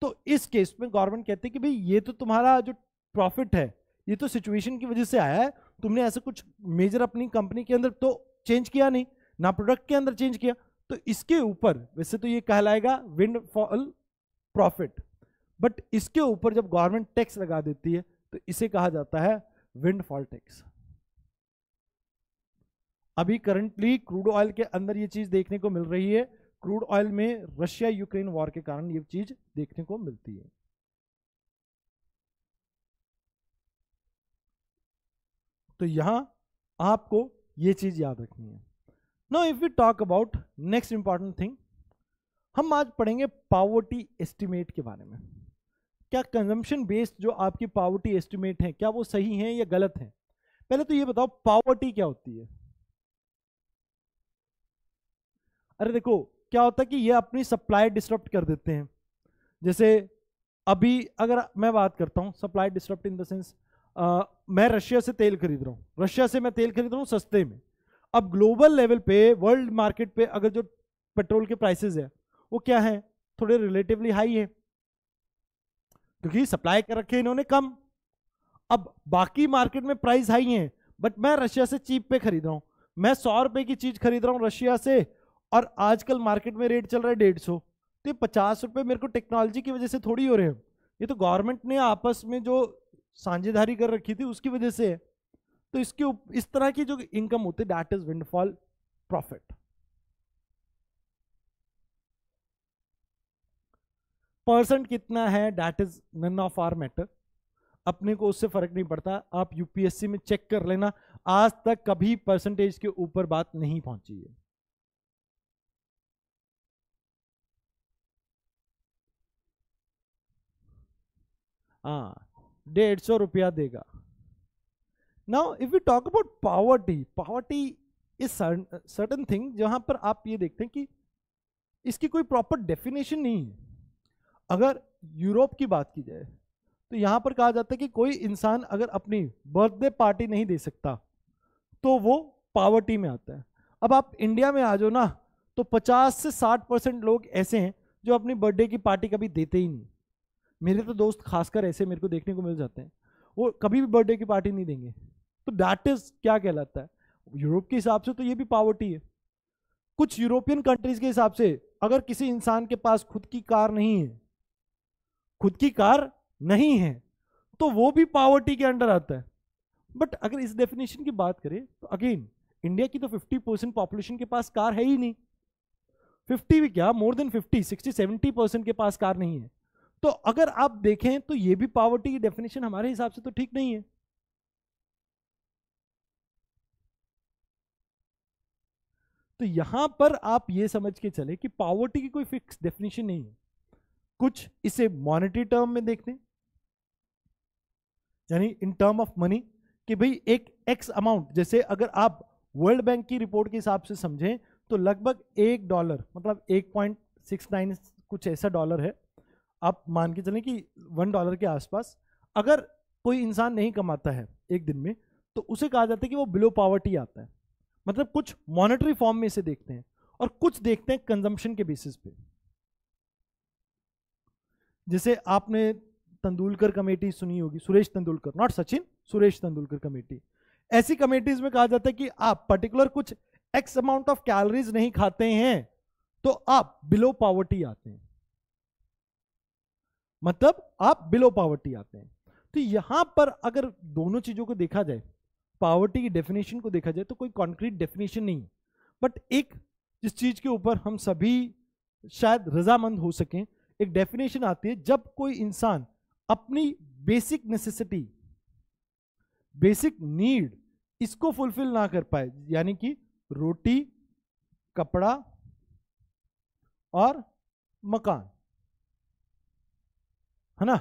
तो इस केस में गवर्नमेंट कहते हैं कि भाई ये तो तुम्हारा जो प्रॉफिट है ये तो सिचुएशन की वजह से आया है तुमने ऐसा कुछ मेजर अपनी कंपनी के अंदर तो चेंज किया नहीं ना प्रोडक्ट के अंदर चेंज किया तो इसके ऊपर वैसे तो ये कहलाएगा विंडफॉल प्रॉफिट बट इसके ऊपर जब गवर्नमेंट टैक्स लगा देती है तो इसे कहा जाता है विंड फॉल टैक्स अभी करंटली क्रूड ऑयल के अंदर ये चीज देखने को मिल रही है क्रूड ऑयल में रशिया यूक्रेन वॉर के कारण ये चीज देखने को मिलती है तो यहां आपको ये चीज याद रखनी है no if you talk about next important thing हम आज पढ़ेंगे पावर्टी एस्टिमेट के बारे में क्या कंजम्पशन बेस्ड जो आपकी पावर्टी एस्टिमेट है क्या वो सही है या गलत है पहले तो ये बताओ पावर्टी क्या होती है अरे देखो क्या होता है कि ये अपनी सप्लाई डिस्टर्ब कर देते हैं जैसे अभी अगर मैं बात करता हूँ supply disturb in the sense मैं रशिया से तेल खरीद रहा हूँ रशिया से मैं तेल खरीद रहा हूँ सस्ते में अब ग्लोबल लेवल पे वर्ल्ड मार्केट पे अगर जो पेट्रोल के प्राइसेस है वो क्या है थोड़े रिलेटिवली हाई है क्योंकि सप्लाई कर रखे इन्होंने कम अब बाकी मार्केट में प्राइस हाई है बट मैं रशिया से चीप पे खरीद रहा हूँ मैं सौ रुपये की चीज़ खरीद रहा हूँ रशिया से और आजकल मार्केट में रेट चल रहा है डेढ़ सौ तो ये पचास रुपये मेरे को टेक्नोलॉजी की वजह से थोड़ी हो रहे हैं ये तो गवर्नमेंट ने आपस में जो साझेदारी कर रखी थी उसकी वजह से है तो इसके इस तरह की जो इनकम होती है that is windfall profit percent कितना है that is none of our matter अपने को उससे फर्क नहीं पड़ता आप यूपीएससी में चेक कर लेना आज तक कभी परसेंटेज के ऊपर बात नहीं पहुंची है हा डेढ़ सौ रुपया देगा now if you talk about poverty poverty is certain thing जहां पर आप ये देखते हैं कि इसकी कोई प्रॉपर डेफिनेशन नहीं है अगर यूरोप की बात की जाए तो यहाँ पर कहा जाता है कि कोई इंसान अगर अपनी बर्थडे पार्टी नहीं दे सकता तो वो पावर्टी में आता है अब आप इंडिया में आ जाओ ना तो 50 से 60 परसेंट लोग ऐसे हैं जो अपनी बर्थडे की पार्टी कभी देते ही नहीं मेरे तो दोस्त खासकर ऐसे मेरे को देखने को मिल जाते हैं वो कभी भी बर्थडे की पार्टी नहीं देंगे तो दैट इज़ क्या कहलाता है यूरोप के हिसाब से तो ये भी पावर्टी है कुछ यूरोपियन कंट्रीज़ के हिसाब से अगर किसी इंसान के पास खुद की कार नहीं है खुद की कार नहीं है तो वो भी पावर्टी के अंडर आता है बट अगर इस डेफिनेशन की बात करें तो अगेन इंडिया की तो 50 परसेंट पॉपुलेशन के पास कार है ही नहीं 50 भी क्या मोर देन 50 60 70 परसेंट के पास कार नहीं है तो अगर आप देखें तो ये भी पावर्टी की डेफिनेशन हमारे हिसाब से तो ठीक नहीं है तो यहां पर आप ये समझ के चले कि पावर्टी की कोई फिक्स डेफिनेशन नहीं है कुछ इसे मॉनेटरी टर्म में देखते हैं यानी इन टर्म ऑफ मनी कि भाई एक एक्स अमाउंट जैसे अगर आप वर्ल्ड बैंक की रिपोर्ट के हिसाब से समझें तो लगभग एक डॉलर मतलब एक पॉइंट सिक्स नाइन कुछ ऐसा डॉलर है आप मान के चलें कि वन डॉलर के आसपास अगर कोई इंसान नहीं कमाता है एक दिन में तो उसे कहा जाता है कि वो बिलो पावर्टी आता है मतलब कुछ मॉनिटरी फॉर्म में इसे देखते हैं और कुछ देखते हैं कंजम्पशन के बेसिस पे जैसे आपने तंदुलकर कमेटी सुनी होगी सुरेश तेंदुलकर नॉट सचिन सुरेश तेंदुलकर कमेटी ऐसी कमेटीज में कहा जाता है कि आप पर्टिकुलर कुछ एक्स अमाउंट ऑफ कैलोरीज नहीं खाते हैं तो आप बिलो पावर्टी आते हैं मतलब आप बिलो पावर्टी आते हैं तो यहां पर अगर दोनों चीजों को देखा जाए पावर्टी की डेफिनेशन को देखा जाए तो कोई कॉन्क्रीट डेफिनेशन नहीं है बट एक जिस चीज के ऊपर हम सभी शायद रजामंद हो सकें एक डेफिनेशन आती है जब कोई इंसान अपनी बेसिक नेसेसिटी बेसिक नीड इसको फुलफिल ना कर पाए यानी कि रोटी कपड़ा और मकान है ना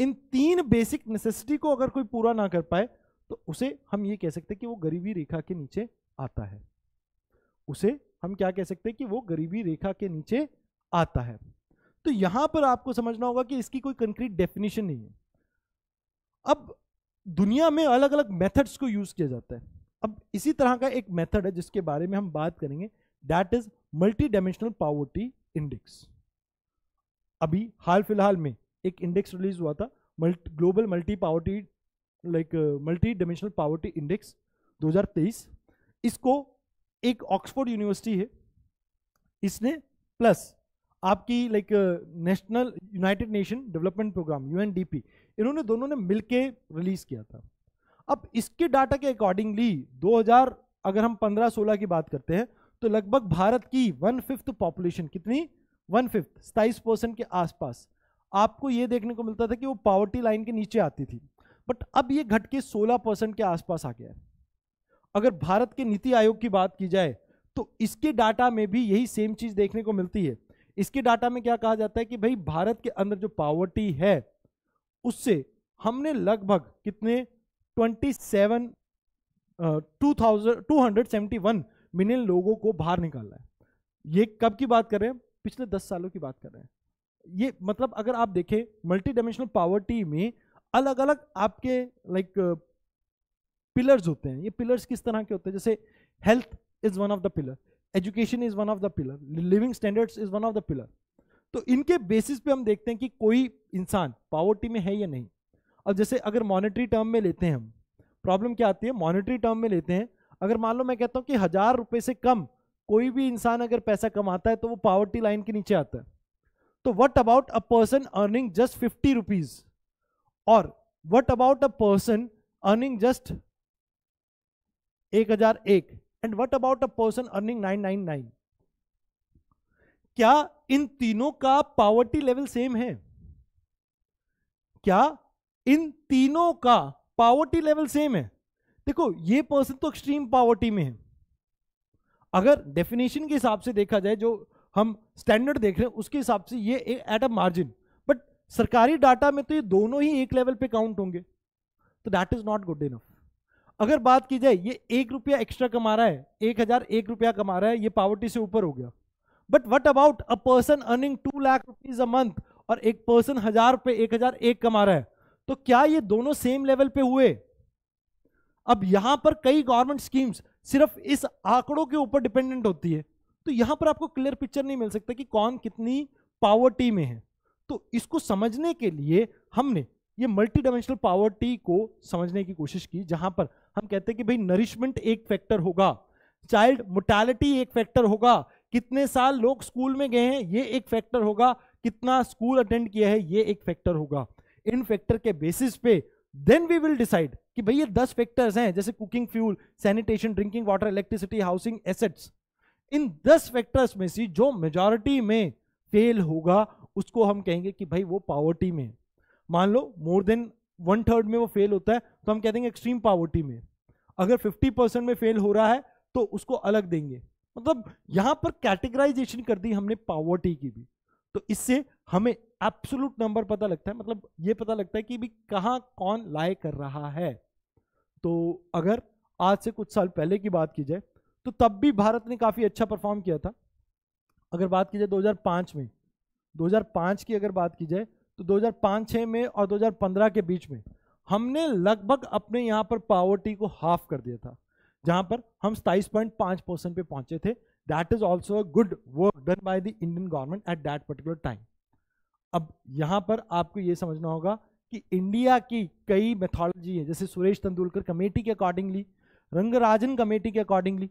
इन तीन बेसिक नेसेसिटी को अगर कोई पूरा ना कर पाए तो उसे हम ये कह सकते हैं कि वो गरीबी रेखा के नीचे आता है उसे हम क्या कह सकते हैं कि वो गरीबी रेखा के नीचे आता है तो यहां पर आपको समझना होगा कि इसकी कोई कंक्रीट डेफिनेशन नहीं है अब दुनिया में अलग अलग मेथड्स को यूज किया जाता है अब इसी तरह का एक मेथड है जिसके बारे में हम बात करेंगे that is multidimensional poverty index अभी हाल फिलहाल में एक इंडेक्स रिलीज हुआ था multi global multi poverty like multidimensional poverty index 2023 इसको एक ऑक्सफोर्ड यूनिवर्सिटी है इसने प्लस आपकी like national united nation development programme यू इन्होंने दोनों ने मिलकर रिलीज़ किया था अब इसके डाटा के अकॉर्डिंगली 2000 अगर हम 15-16 की बात करते हैं तो लगभग भारत की वन फिफ्थ पॉपुलेशन कितनी वन फिफ्थ सताइस परसेंट के आसपास आपको ये देखने को मिलता था कि वो पावर्टी लाइन के नीचे आती थी बट अब ये घट के सोलह परसेंट के आसपास आ गया है अगर भारत के नीति आयोग की बात की जाए तो इसके डाटा में भी यही सेम चीज़ देखने को मिलती है इसके डाटा में क्या कहा जाता है कि भाई भारत के अंदर जो पावर्टी है उससे हमने लगभग कितने twenty seven two thousand two hundred seventy one million लोगों को बाहर निकाला है ये कब की बात कर रहे हैं पिछले दस सालों की बात कर रहे हैं ये मतलब अगर आप देखें मल्टी डायमेंशनल पावर्टी में अलग अलग आपके लाइक पिलर्स होते हैं ये पिलर्स किस तरह के होते हैं जैसे health is one of the pillar education is one of the pillar living standards is one of the pillar तो इनके बेसिस पे हम देखते हैं कि कोई इंसान पावर्टी में है या नहीं अब जैसे अगर मॉनेटरी टर्म में लेते हैं हम प्रॉब्लम क्या आती है मॉनेटरी टर्म में लेते हैं अगर मान लो मैं कहता हूँ कि हज़ार रुपये से कम कोई भी इंसान अगर पैसा कमाता है तो वो पावर्टी लाइन के नीचे आता है तो what about a person earning just fifty rupees और what about a person earning just एक हज़ार एक and what about a person earning nine nine nine क्या इन तीनों का पावर्टी लेवल सेम है क्या इन तीनों का पावर्टी लेवल सेम है देखो ये पर्सन तो एक्सट्रीम पावर्टी में है अगर डेफिनेशन के हिसाब से देखा जाए जो हम स्टैंडर्ड देख रहे हैं उसके हिसाब से ये एट अ मार्जिन बट सरकारी डाटा में तो ये दोनों ही एक लेवल पे काउंट होंगे तो that is not good enough अगर बात की जाए ये एक रुपया एक्स्ट्रा कमा रहा है एक हजार एक रुपया कमा रहा है ये पावर्टी से ऊपर हो गया but what about a person earning two lakh rupees a month और एक पर्सन हजार रुपए एक हजार एक कमा रहा है तो क्या ये दोनों सेम लेवल पे हुए अब यहां पर कई गवर्नमेंट स्कीम्स सिर्फ इस आंकड़ों के ऊपर डिपेंडेंट होती है तो यहां पर आपको क्लियर पिक्चर नहीं मिल सकता कि कौन कितनी पावर्टी में है तो इसको समझने के लिए हमने ये मल्टी डायमेंशनल पावर्टी को समझने की कोशिश की जहां पर हम कहते हैं कि भाई नरिशमेंट एक फैक्टर होगा चाइल्ड मोर्टैलिटी एक फैक्टर होगा कितने साल लोग स्कूल में गए हैं ये एक फैक्टर होगा कितना स्कूल अटेंड किया है ये एक फैक्टर होगा इन फैक्टर के बेसिस पे देन वी विल डिसाइड कि भाई ये दस फैक्टर्स हैं जैसे cooking fuel sanitation drinking water electricity housing assets इन दस फैक्टर्स में से जो मेजॉरिटी में फेल होगा उसको हम कहेंगे कि भाई वो पावर्टी में मान लो मोर देन वन थर्ड में वो फेल होता है तो हम कह देंगे एक्सट्रीम पावर्टी में अगर 50 परसेंट में फेल हो रहा है तो उसको अलग देंगे मतलब यहां पर कैटेगराइजेशन कर दी हमने पावर्टी की भी तो इससे हमें एब्सोलूट नंबर पता लगता है मतलब ये पता लगता है कि भी कहाँ कौन लाए कर रहा है तो अगर आज से कुछ साल पहले की बात की जाए तो तब भी भारत ने काफ़ी अच्छा परफॉर्म किया था अगर बात की जाए 2005 में 2005 की अगर बात की जाए तो 2005-6 में और 2015 के बीच में हमने लगभग अपने यहाँ पर पावर्टी को हाफ कर दिया था जहाँ पर हम सताईस पॉइंट पाँच परसेंट पर पहुँचे थे that is also a good work done by the Indian government at that particular time अब यहाँ पर आपको ये समझना होगा कि इंडिया की कई मेथोलॉजी है जैसे सुरेश तेंदुलकर कमेटी के अकॉर्डिंगली रंगराजन कमेटी के अकॉर्डिंगली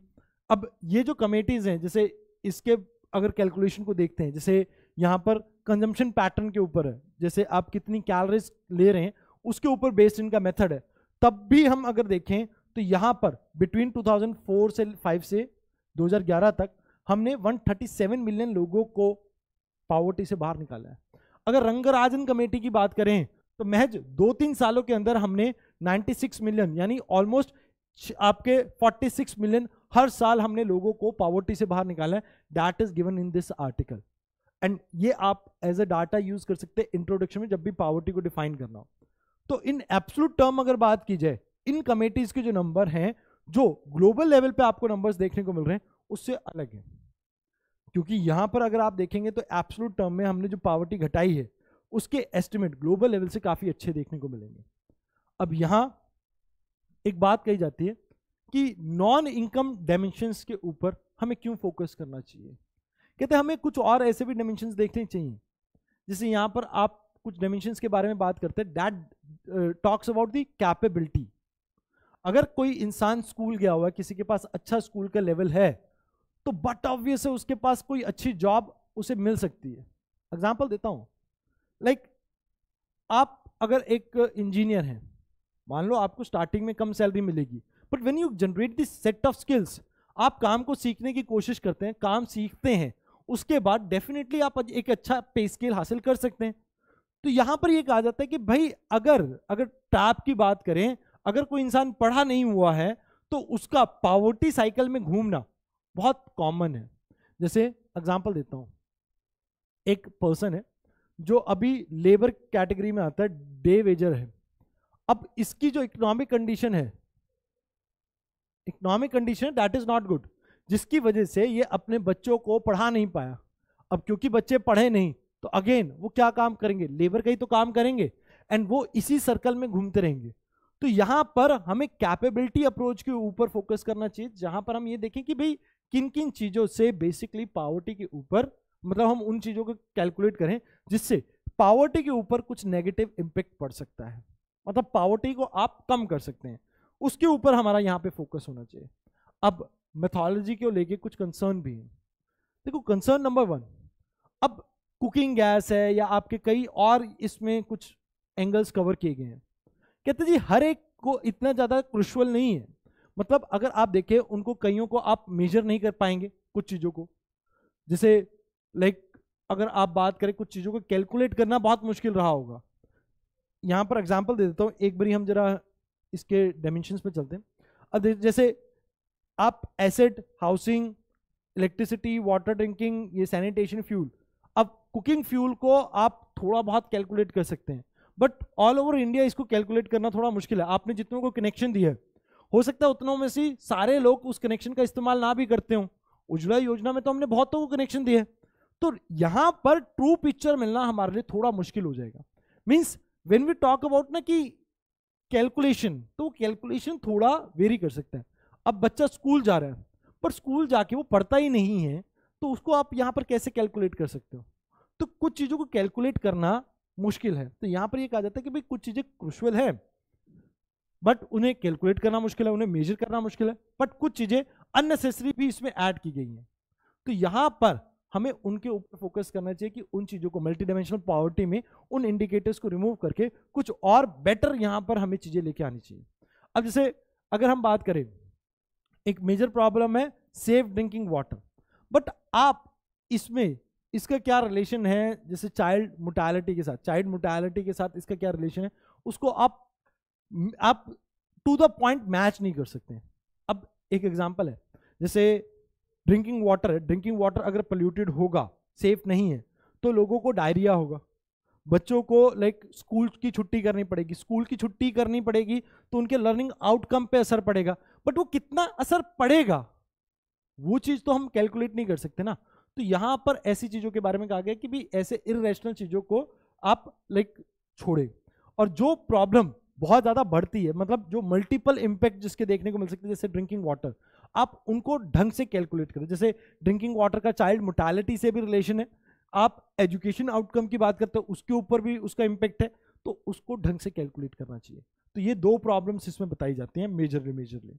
अब ये जो कमेटीज़ हैं जैसे इसके अगर कैलकुलेशन को देखते हैं जैसे यहाँ पर कंजम्पशन पैटर्न के ऊपर है जैसे आप कितनी कैलरीज ले रहे हैं उसके ऊपर बेस्ड इनका मेथड है तब भी हम अगर देखें तो यहाँ पर बिटवीन 2004 से 5 से 2011 तक हमने 137 मिलियन लोगों को पावर्टी से बाहर निकाला है अगर रंगराजन कमेटी की बात करें तो महज दो तीन सालों के अंदर हमने 96 मिलियन यानी ऑलमोस्ट आपके 46 मिलियन हर साल हमने लोगों को पावर्टी से बाहर निकाला है that is given in this article and ये आप एज अ डाटा यूज कर सकते हैं इंट्रोडक्शन में जब भी पावर्टी को डिफाइन करना हो तो इन एब्सोलूट टर्म अगर बात की जाए इन कमेटीज के जो नंबर हैं जो ग्लोबल लेवल पे आपको नंबर्स देखने को मिल रहे हैं उससे अलग है क्योंकि यहां पर अगर आप देखेंगे तो एब्सोलूट टर्म में हमने जो पावर्टी घटाई है उसके एस्टिमेट ग्लोबल लेवल से काफी अच्छे देखने को मिलेंगे अब यहां एक बात कही जाती है कि नॉन इनकम डायमेंशन के ऊपर हमें क्यों फोकस करना चाहिए कहते हमें कुछ और ऐसे भी डायमेंशन देखने चाहिए जैसे यहां पर आप कुछ डायमेंशन के बारे में बात करते हैं that talks about the capability अगर कोई इंसान स्कूल गया हुआ है किसी के पास अच्छा स्कूल का लेवल है तो बट ऑब्वियस है उसके पास कोई अच्छी जॉब उसे मिल सकती है एग्जाम्पल देता हूँ लाइक like, आप अगर एक इंजीनियर हैं मान लो आपको स्टार्टिंग में कम सैलरी मिलेगी but when you generate this set of skills आप काम को सीखने की कोशिश करते हैं काम सीखते हैं उसके बाद डेफिनेटली आप एक अच्छा पे स्केल हासिल कर सकते हैं तो यहां पर यह कहा जाता है कि भाई अगर अगर टैप की बात करें अगर कोई इंसान पढ़ा नहीं हुआ है तो उसका पावर्टी साइकिल में घूमना बहुत कॉमन है जैसे एग्जाम्पल देता हूं एक पर्सन है जो अभी लेबर कैटेगरी में आता है डे वेजर है अब इसकी जो इकोनॉमिक कंडीशन है economic condition that is not good जिसकी वजह से ये अपने बच्चों को पढ़ा नहीं पाया अब क्योंकि बच्चे पढ़े नहीं तो अगेन वो क्या काम करेंगे लेबर का ही तो काम करेंगे एंड वो इसी सर्कल में घूमते रहेंगे तो यहाँ पर हमें कैपेबिलिटी अप्रोच के ऊपर फोकस करना चाहिए जहाँ पर हम ये देखें कि भाई किन किन चीज़ों से बेसिकली पावर्टी के ऊपर मतलब हम उन चीज़ों को कैलकुलेट करें जिससे पावर्टी के ऊपर कुछ नेगेटिव इम्पेक्ट पड़ सकता है मतलब पावर्टी को आप कम कर सकते हैं उसके ऊपर हमारा यहाँ पे फोकस होना चाहिए अब मेथोलॉजी को लेके कुछ कंसर्न भी हैं देखो कंसर्न नंबर वन अब कुकिंग गैस है या आपके कई और इसमें कुछ एंगल्स कवर किए गए हैं कहते जी हर एक को इतना ज़्यादा क्रुशल नहीं है मतलब अगर आप देखें उनको कईयों को आप मेजर नहीं कर पाएंगे कुछ चीज़ों को जैसे लाइक अगर आप बात करें कुछ चीज़ों को कैलकुलेट करना बहुत मुश्किल रहा होगा यहाँ पर एग्जाम्पल दे देता हूँ एक बारी हम जरा इसके डायमेंशन पर चलते हैं अब जैसे आप asset housing electricity water drinking ये सैनिटेशन फ्यूल अब कुकिंग फ्यूल को आप थोड़ा बहुत कैलकुलेट कर सकते हैं बट ऑल ओवर इंडिया इसको कैलकुलेट करना थोड़ा मुश्किल है आपने जितनों को कनेक्शन दिया है हो सकता है उतनों में से सारे लोग उस कनेक्शन का इस्तेमाल ना भी करते हो उज्ज्वला योजना में तो हमने बहुतों को कनेक्शन दिए तो यहाँ पर ट्रू पिक्चर मिलना हमारे लिए थोड़ा मुश्किल हो जाएगा means when we talk about ना कि कैलकुलेशन तो कैलकुलेशन थोड़ा वेरी कर सकता है अब बच्चा स्कूल जा रहा है पर स्कूल जाके वो पढ़ता ही नहीं है तो उसको आप यहाँ पर कैसे कैलकुलेट कर सकते हो तो कुछ चीज़ों को कैलकुलेट करना मुश्किल है तो यहाँ पर ये यह कहा जाता है कि भाई कुछ चीज़ें क्रुशल है बट उन्हें कैलकुलेट करना मुश्किल है उन्हें मेजर करना मुश्किल है बट कुछ चीज़ें अननेसेसरी भी इसमें ऐड की गई हैं तो यहाँ पर हमें उनके ऊपर फोकस करना चाहिए कि उन चीज़ों को मल्टी डायमेंशनल पावर्टी में उन इंडिकेटर्स को रिमूव करके कुछ और बेटर यहाँ पर हमें चीज़ें लेके आनी चाहिए अब जैसे अगर हम बात करें एक मेजर प्रॉब्लम है सेफ ड्रिंकिंग वाटर बट आप इसमें इसका क्या रिलेशन है जैसे चाइल्ड मोटालिटी के साथ चाइल्ड मोटालिटी के साथ इसका क्या रिलेशन है उसको आप आप टू द पॉइंट मैच नहीं कर सकते अब एक एग्जांपल है जैसे ड्रिंकिंग वाटर है ड्रिंकिंग वाटर अगर पोल्यूटेड होगा सेफ नहीं है तो लोगों को डायरिया होगा बच्चों को लाइक like, स्कूल की छुट्टी करनी पड़ेगी स्कूल की छुट्टी करनी पड़ेगी तो उनके लर्निंग आउटकम पे असर पड़ेगा बट वो कितना असर पड़ेगा वो चीज तो हम कैलकुलेट नहीं कर सकते ना तो यहां पर ऐसी चीजों के बारे में कहा गया कि भी ऐसे इेशनल चीजों को आप लाइक छोड़े और जो प्रॉब्लम बहुत ज्यादा बढ़ती है मतलब जो मल्टीपल इंपैक्ट जिसके देखने को मिल सकते हैं जैसे ड्रिंकिंग वाटर आप उनको ढंग से कैलकुलेट करें जैसे ड्रिंकिंग वाटर का चाइल्ड मोटालिटी से भी रिलेशन है आप एजुकेशन आउटकम की बात करते हो उसके ऊपर भी उसका इंपैक्ट है तो उसको ढंग से कैलकुलेट करना चाहिए तो ये दो प्रॉब्लम्स इसमें बताई जाती हैं मेजरली मेजरली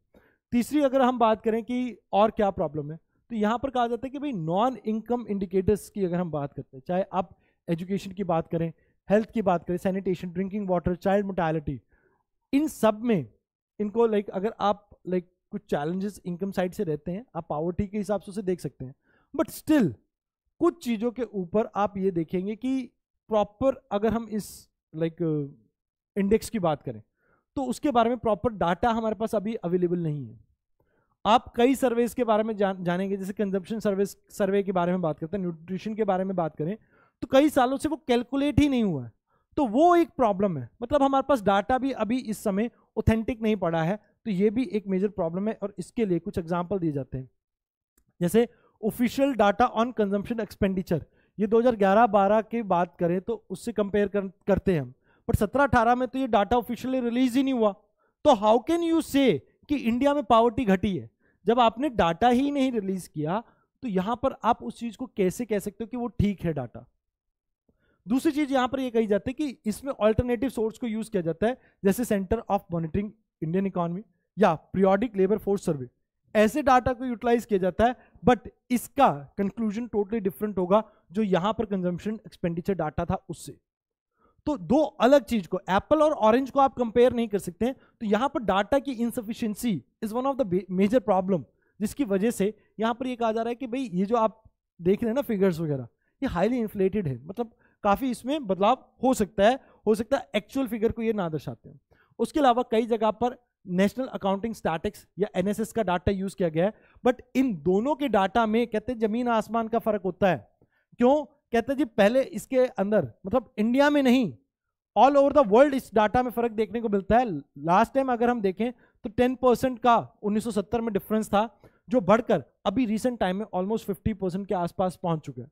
तीसरी अगर हम बात करें कि और क्या प्रॉब्लम है तो यहाँ पर कहा जाता है कि भाई नॉन इनकम इंडिकेटर्स की अगर हम बात करते हैं चाहे आप एजुकेशन की बात करें हेल्थ की बात करें sanitation drinking water child mortality इन सब में इनको लाइक अगर आप लाइक कुछ चैलेंजेस इनकम साइड से रहते हैं आप पावर्टी के हिसाब से उसे देख सकते हैं बट स्टिल कुछ चीज़ों के ऊपर आप ये देखेंगे कि प्रॉपर अगर हम इस लाइक इंडेक्स uh, की बात करें तो उसके बारे में प्रॉपर डाटा हमारे पास अभी अवेलेबल नहीं है आप कई सर्वेस के बारे में जान, जानेंगे जैसे कंजप्शन सर्वे सर्वे के बारे में बात करते हैं न्यूट्रिशन के बारे में बात करें तो कई सालों से वो कैलकुलेट ही नहीं हुआ है तो वो एक प्रॉब्लम है मतलब हमारे पास डाटा भी अभी इस समय ऑथेंटिक नहीं पड़ा है तो ये भी एक मेजर प्रॉब्लम है और इसके लिए कुछ एग्जाम्पल दिए जाते हैं जैसे official data on consumption expenditure ये 2011-12 की बात करें तो उससे कंपेयर कर, करते हैं हम बट सत्रह अठारह में तो ये डाटा ऑफिशियली रिलीज ही नहीं हुआ तो हाउ कैन यू से कि इंडिया में पावर्टी घटी है जब आपने डाटा ही नहीं रिलीज किया तो यहां पर आप उस चीज को कैसे कह सकते हो कि वो ठीक है डाटा दूसरी चीज यहां पर ये यह कही जाती है कि इसमें ऑल्टरनेटिव सोर्स को यूज किया जाता है जैसे centre of monitoring Indian economy या प्रियोडिक लेबर फोर्स सर्वे ऐसे डाटा को यूटिलाइज किया जाता है बट इसका कंक्लूजन टोटली डिफरेंट होगा जो यहां पर कंजम्पशन एक्सपेंडिचर डाटा था उससे तो दो अलग चीज को एप्पल और ऑरेंज को आप कंपेयर नहीं कर सकते हैं तो यहां पर डाटा की insufficiency is one of the major problem जिसकी वजह से यहां पर ये कहा जा रहा है कि भाई ये जो आप देख रहे हैं ना फिगर्स वगैरह ये हाईली इन्फ्लेटेड है मतलब काफ़ी इसमें बदलाव हो सकता है हो सकता है एक्चुअल फिगर को ये ना दर्शाते हैं उसके अलावा कई जगह पर नेशनल अकाउंटिंग स्टैटिक्स या एनएसएस का डाटा यूज़ किया गया है बट इन दोनों के डाटा में कहते हैं जमीन आसमान का फर्क होता है क्यों कहते जी पहले इसके अंदर मतलब इंडिया में नहीं ऑल ओवर द वर्ल्ड इस डाटा में फर्क देखने को मिलता है लास्ट टाइम अगर हम देखें तो 10 परसेंट का 1970 में डिफरेंस था जो बढ़कर अभी रिसेंट टाइम में ऑलमोस्ट 50 परसेंट के आसपास पहुंच चुके हैं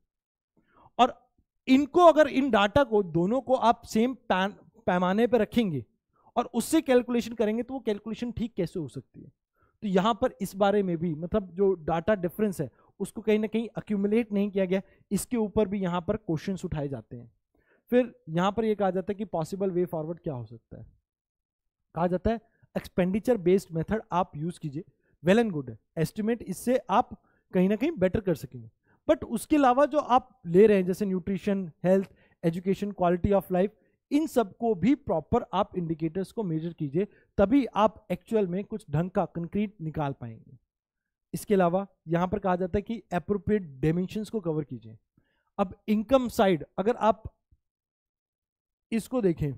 और इनको अगर इन डाटा को दोनों को आप सेम पैमाने पर रखेंगे और उससे कैलकुलेशन करेंगे तो वो कैलकुलेशन ठीक कैसे हो सकती है तो यहां पर इस बारे में भी मतलब जो डाटा डिफरेंस है उसको कहीं ना कहीं अक्यूमुलेट नहीं किया गया इसके ऊपर भी यहाँ पर क्वेश्चन उठाए जाते हैं फिर यहाँ पर यह कहा जाता है कि पॉसिबल वे फॉरवर्ड क्या हो सकता है कहा जाता है एक्सपेंडिचर बेस्ड मेथड आप यूज़ कीजिए वेल एंड गुड एस्टिमेट इससे आप कहीं ना कहीं बेटर कर सकेंगे बट उसके अलावा जो आप ले रहे हैं जैसे nutrition health education quality of life इन सब को भी प्रॉपर आप इंडिकेटर्स को मेजर कीजिए तभी आप एक्चुअल में कुछ ढंग का कंक्रीट निकाल पाएंगे इसके अलावा यहां पर कहा जाता है कि अप्रोप्रिएट डायमेंशंस को कवर कीजिए अब इनकम साइड अगर आप इसको देखें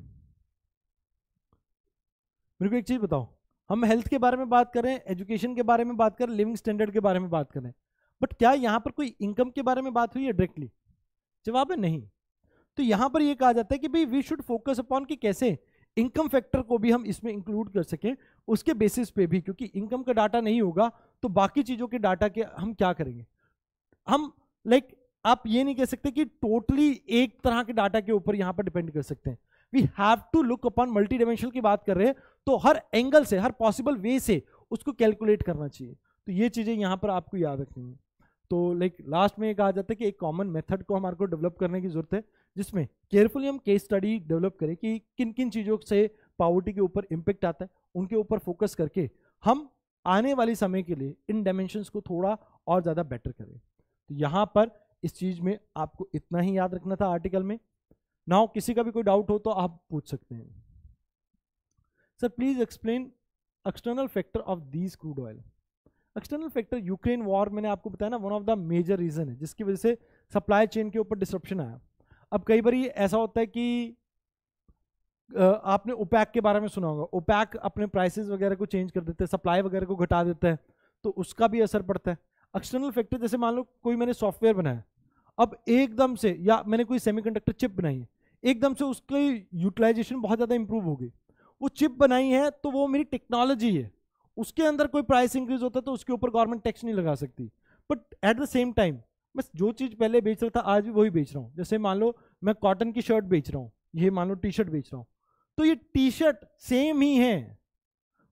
मेरे को एक चीज़ बताओ हम हेल्थ के बारे में बात करें एजुकेशन के बारे में बात करें लिविंग स्टैंडर्ड के बारे में बात करें बट क्या यहां पर कोई इनकम के बारे में बात हुई है डायरेक्टली जवाब है नहीं तो यहां पर यह कहा जाता है कि भाई वी शुड फोकस अपॉन कि कैसे इनकम फैक्टर को भी हम इसमें इंक्लूड कर सकें उसके बेसिस पे भी क्योंकि इनकम का डाटा नहीं होगा तो बाकी चीज़ों के डाटा के हम क्या करेंगे हम लाइक like, आप ये नहीं कह सकते कि टोटली एक तरह के डाटा के ऊपर यहाँ पर डिपेंड कर सकते हैं we have to look upon multi dimension की बात कर रहे हैं तो हर एंगल से हर पॉसिबल वे से उसको कैलकुलेट करना चाहिए तो ये चीज़ें यहाँ पर आपको याद रखनी है तो लाइक लास्ट में कहा जाता है कि एक कॉमन मेथड को हमारे को डेवलप करने की जरूरत है जिसमें केयरफुली हम केस स्टडी डेवलप करें कि किन किन चीज़ों से पावर्टी के ऊपर इम्पेक्ट आता है उनके ऊपर फोकस करके हम आने वाले समय के लिए इन डायमेंशंस को थोड़ा और ज़्यादा बेटर करें तो यहाँ पर इस चीज़ में आपको इतना ही याद रखना था आर्टिकल में ना किसी का भी कोई डाउट हो तो आप पूछ सकते हैं sir please explain external factor of these crude oil external factor Ukraine war मैंने आपको बताया ना one of the major reason है जिसकी वजह से सप्लाई चेन के ऊपर डिस्ट्रप्शन आया अब कई बार ऐसा होता है कि आपने ओपैक के बारे में सुना होगा ओपैक अपने प्राइसेस वगैरह को चेंज कर देते हैं सप्लाई वगैरह को घटा देता है तो उसका भी असर पड़ता है एक्सटर्नल फैक्टर जैसे मान लो कोई मैंने सॉफ्टवेयर बनाया अब एकदम से या मैंने कोई सेमीकंडक्टर चिप बनाई है एकदम से उसकी यूटिलाइजेशन बहुत ज़्यादा इंप्रूव हो गई वो चिप बनाई है तो वो मेरी टेक्नोलॉजी है उसके अंदर कोई प्राइस इंक्रीज होता है तो उसके ऊपर गवर्नमेंट टैक्स नहीं लगा सकती but at the same time बस जो चीज़ पहले बेच रहा था आज भी वही बेच रहा हूँ जैसे मान लो मैं कॉटन की शर्ट बेच रहा हूँ ये मान लो टी शर्ट बेच रहा हूँ तो ये टी शर्ट सेम ही है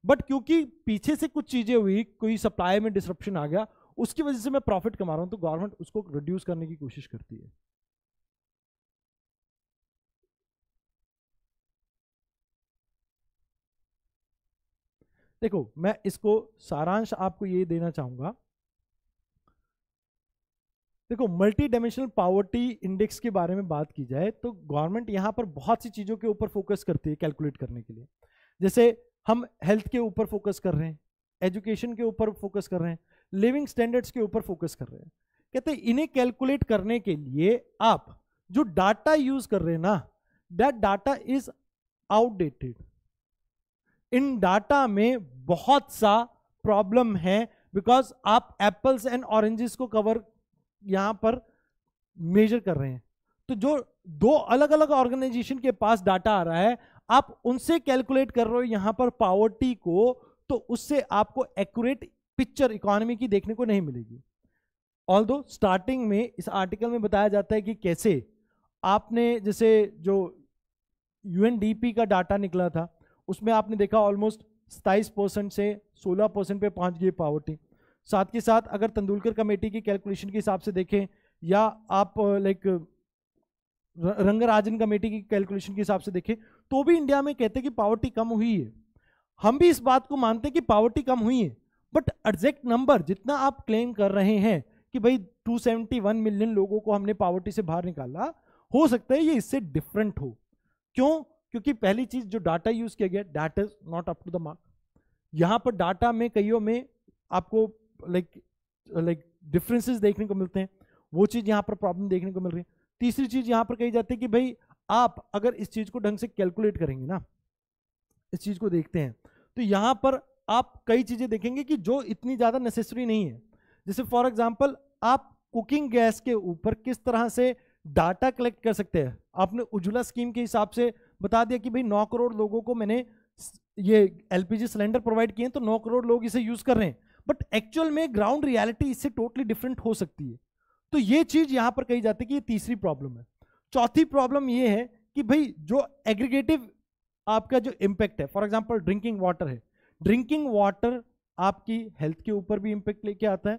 बट क्योंकि पीछे से कुछ चीज़ें हुई कोई सप्लाई में डिस्ट्रप्शन आ गया उसकी वजह से मैं प्रॉफिट कमा रहा हूँ तो गवर्नमेंट उसको रिड्यूस करने की कोशिश करती है देखो मैं इसको सारांश आपको ये देना चाहूंगा देखो मल्टी डायमेंशनल पावर्टी इंडेक्स के बारे में बात की जाए तो गवर्नमेंट यहाँ पर बहुत सी चीज़ों के ऊपर फोकस करती है कैलकुलेट करने के लिए जैसे हम हेल्थ के ऊपर फोकस कर रहे हैं एजुकेशन के ऊपर फोकस कर रहे हैं लिविंग स्टैंडर्ड्स के ऊपर फोकस कर रहे हैं कहते हैं इन्हें कैलकुलेट करने के लिए आप जो डाटा यूज कर रहे हैं ना दैट डाटा इज आउटडेटेड इन डाटा में बहुत सा प्रॉब्लम है बिकॉज आप एप्पल्स एंड ऑरेंजेस को कवर यहाँ पर मेजर कर रहे हैं तो जो दो अलग अलग ऑर्गेनाइजेशन के पास डाटा आ रहा है आप उनसे कैलकुलेट कर रहे हो यहां पर पावर्टी को तो उससे आपको एक्यूरेट पिक्चर इकोनॉमी की देखने को नहीं मिलेगी ऑल दो स्टार्टिंग में इस आर्टिकल में बताया जाता है कि कैसे आपने जैसे जो यूएनडीपी का डाटा निकला था उसमें आपने देखा ऑलमोस्ट सताइस परसेंट से सोलह परसेंट पे पहुंच गई पावर्टी साथ के साथ अगर तेंदुलकर कमेटी की कैलकुलेशन के हिसाब से देखें या आप लाइक रंगराजन कमेटी की कैलकुलेशन के हिसाब से देखें तो भी इंडिया में कहते हैं कि पावर्टी कम हुई है हम भी इस बात को मानते हैं कि पावर्टी कम हुई है बट एग्जैक्ट नंबर जितना आप क्लेम कर रहे हैं कि भाई 271 मिलियन लोगों को हमने पावर्टी से बाहर निकाला हो सकता है ये इससे डिफरेंट हो क्यों क्योंकि पहली चीज जो डाटा यूज किया गया data is not up to the mark यहां पर डाटा में कईयों में आपको लाइक लाइक डिफरेंसेस देखने को मिलते हैं वो चीज़ यहाँ पर प्रॉब्लम देखने को मिल रही है तीसरी चीज़ यहाँ पर कही जाती है कि भाई आप अगर इस चीज़ को ढंग से कैलकुलेट करेंगे ना इस चीज़ को देखते हैं तो यहाँ पर आप कई चीज़ें देखेंगे कि जो इतनी ज़्यादा नेसेसरी नहीं है जैसे फॉर एग्जाम्पल आप कुकिंग गैस के ऊपर किस तरह से डाटा कलेक्ट कर सकते हैं आपने उज्ज्वला स्कीम के हिसाब से बता दिया कि भाई नौ करोड़ लोगों को मैंने ये एलपीजी सिलेंडर प्रोवाइड किए हैं तो नौ करोड़ लोग इसे यूज़ कर रहे हैं बट एक्चुअल में ग्राउंड रियलिटी इससे टोटली डिफरेंट हो सकती है तो ये चीज़ यहां पर कही जाती है कि ये तीसरी प्रॉब्लम है चौथी प्रॉब्लम ये है कि भाई जो एग्रीगेटिव आपका जो इम्पैक्ट है फॉर एग्जाम्पल ड्रिंकिंग वाटर है ड्रिंकिंग वाटर आपकी हेल्थ के ऊपर भी इम्पैक्ट लेके आता है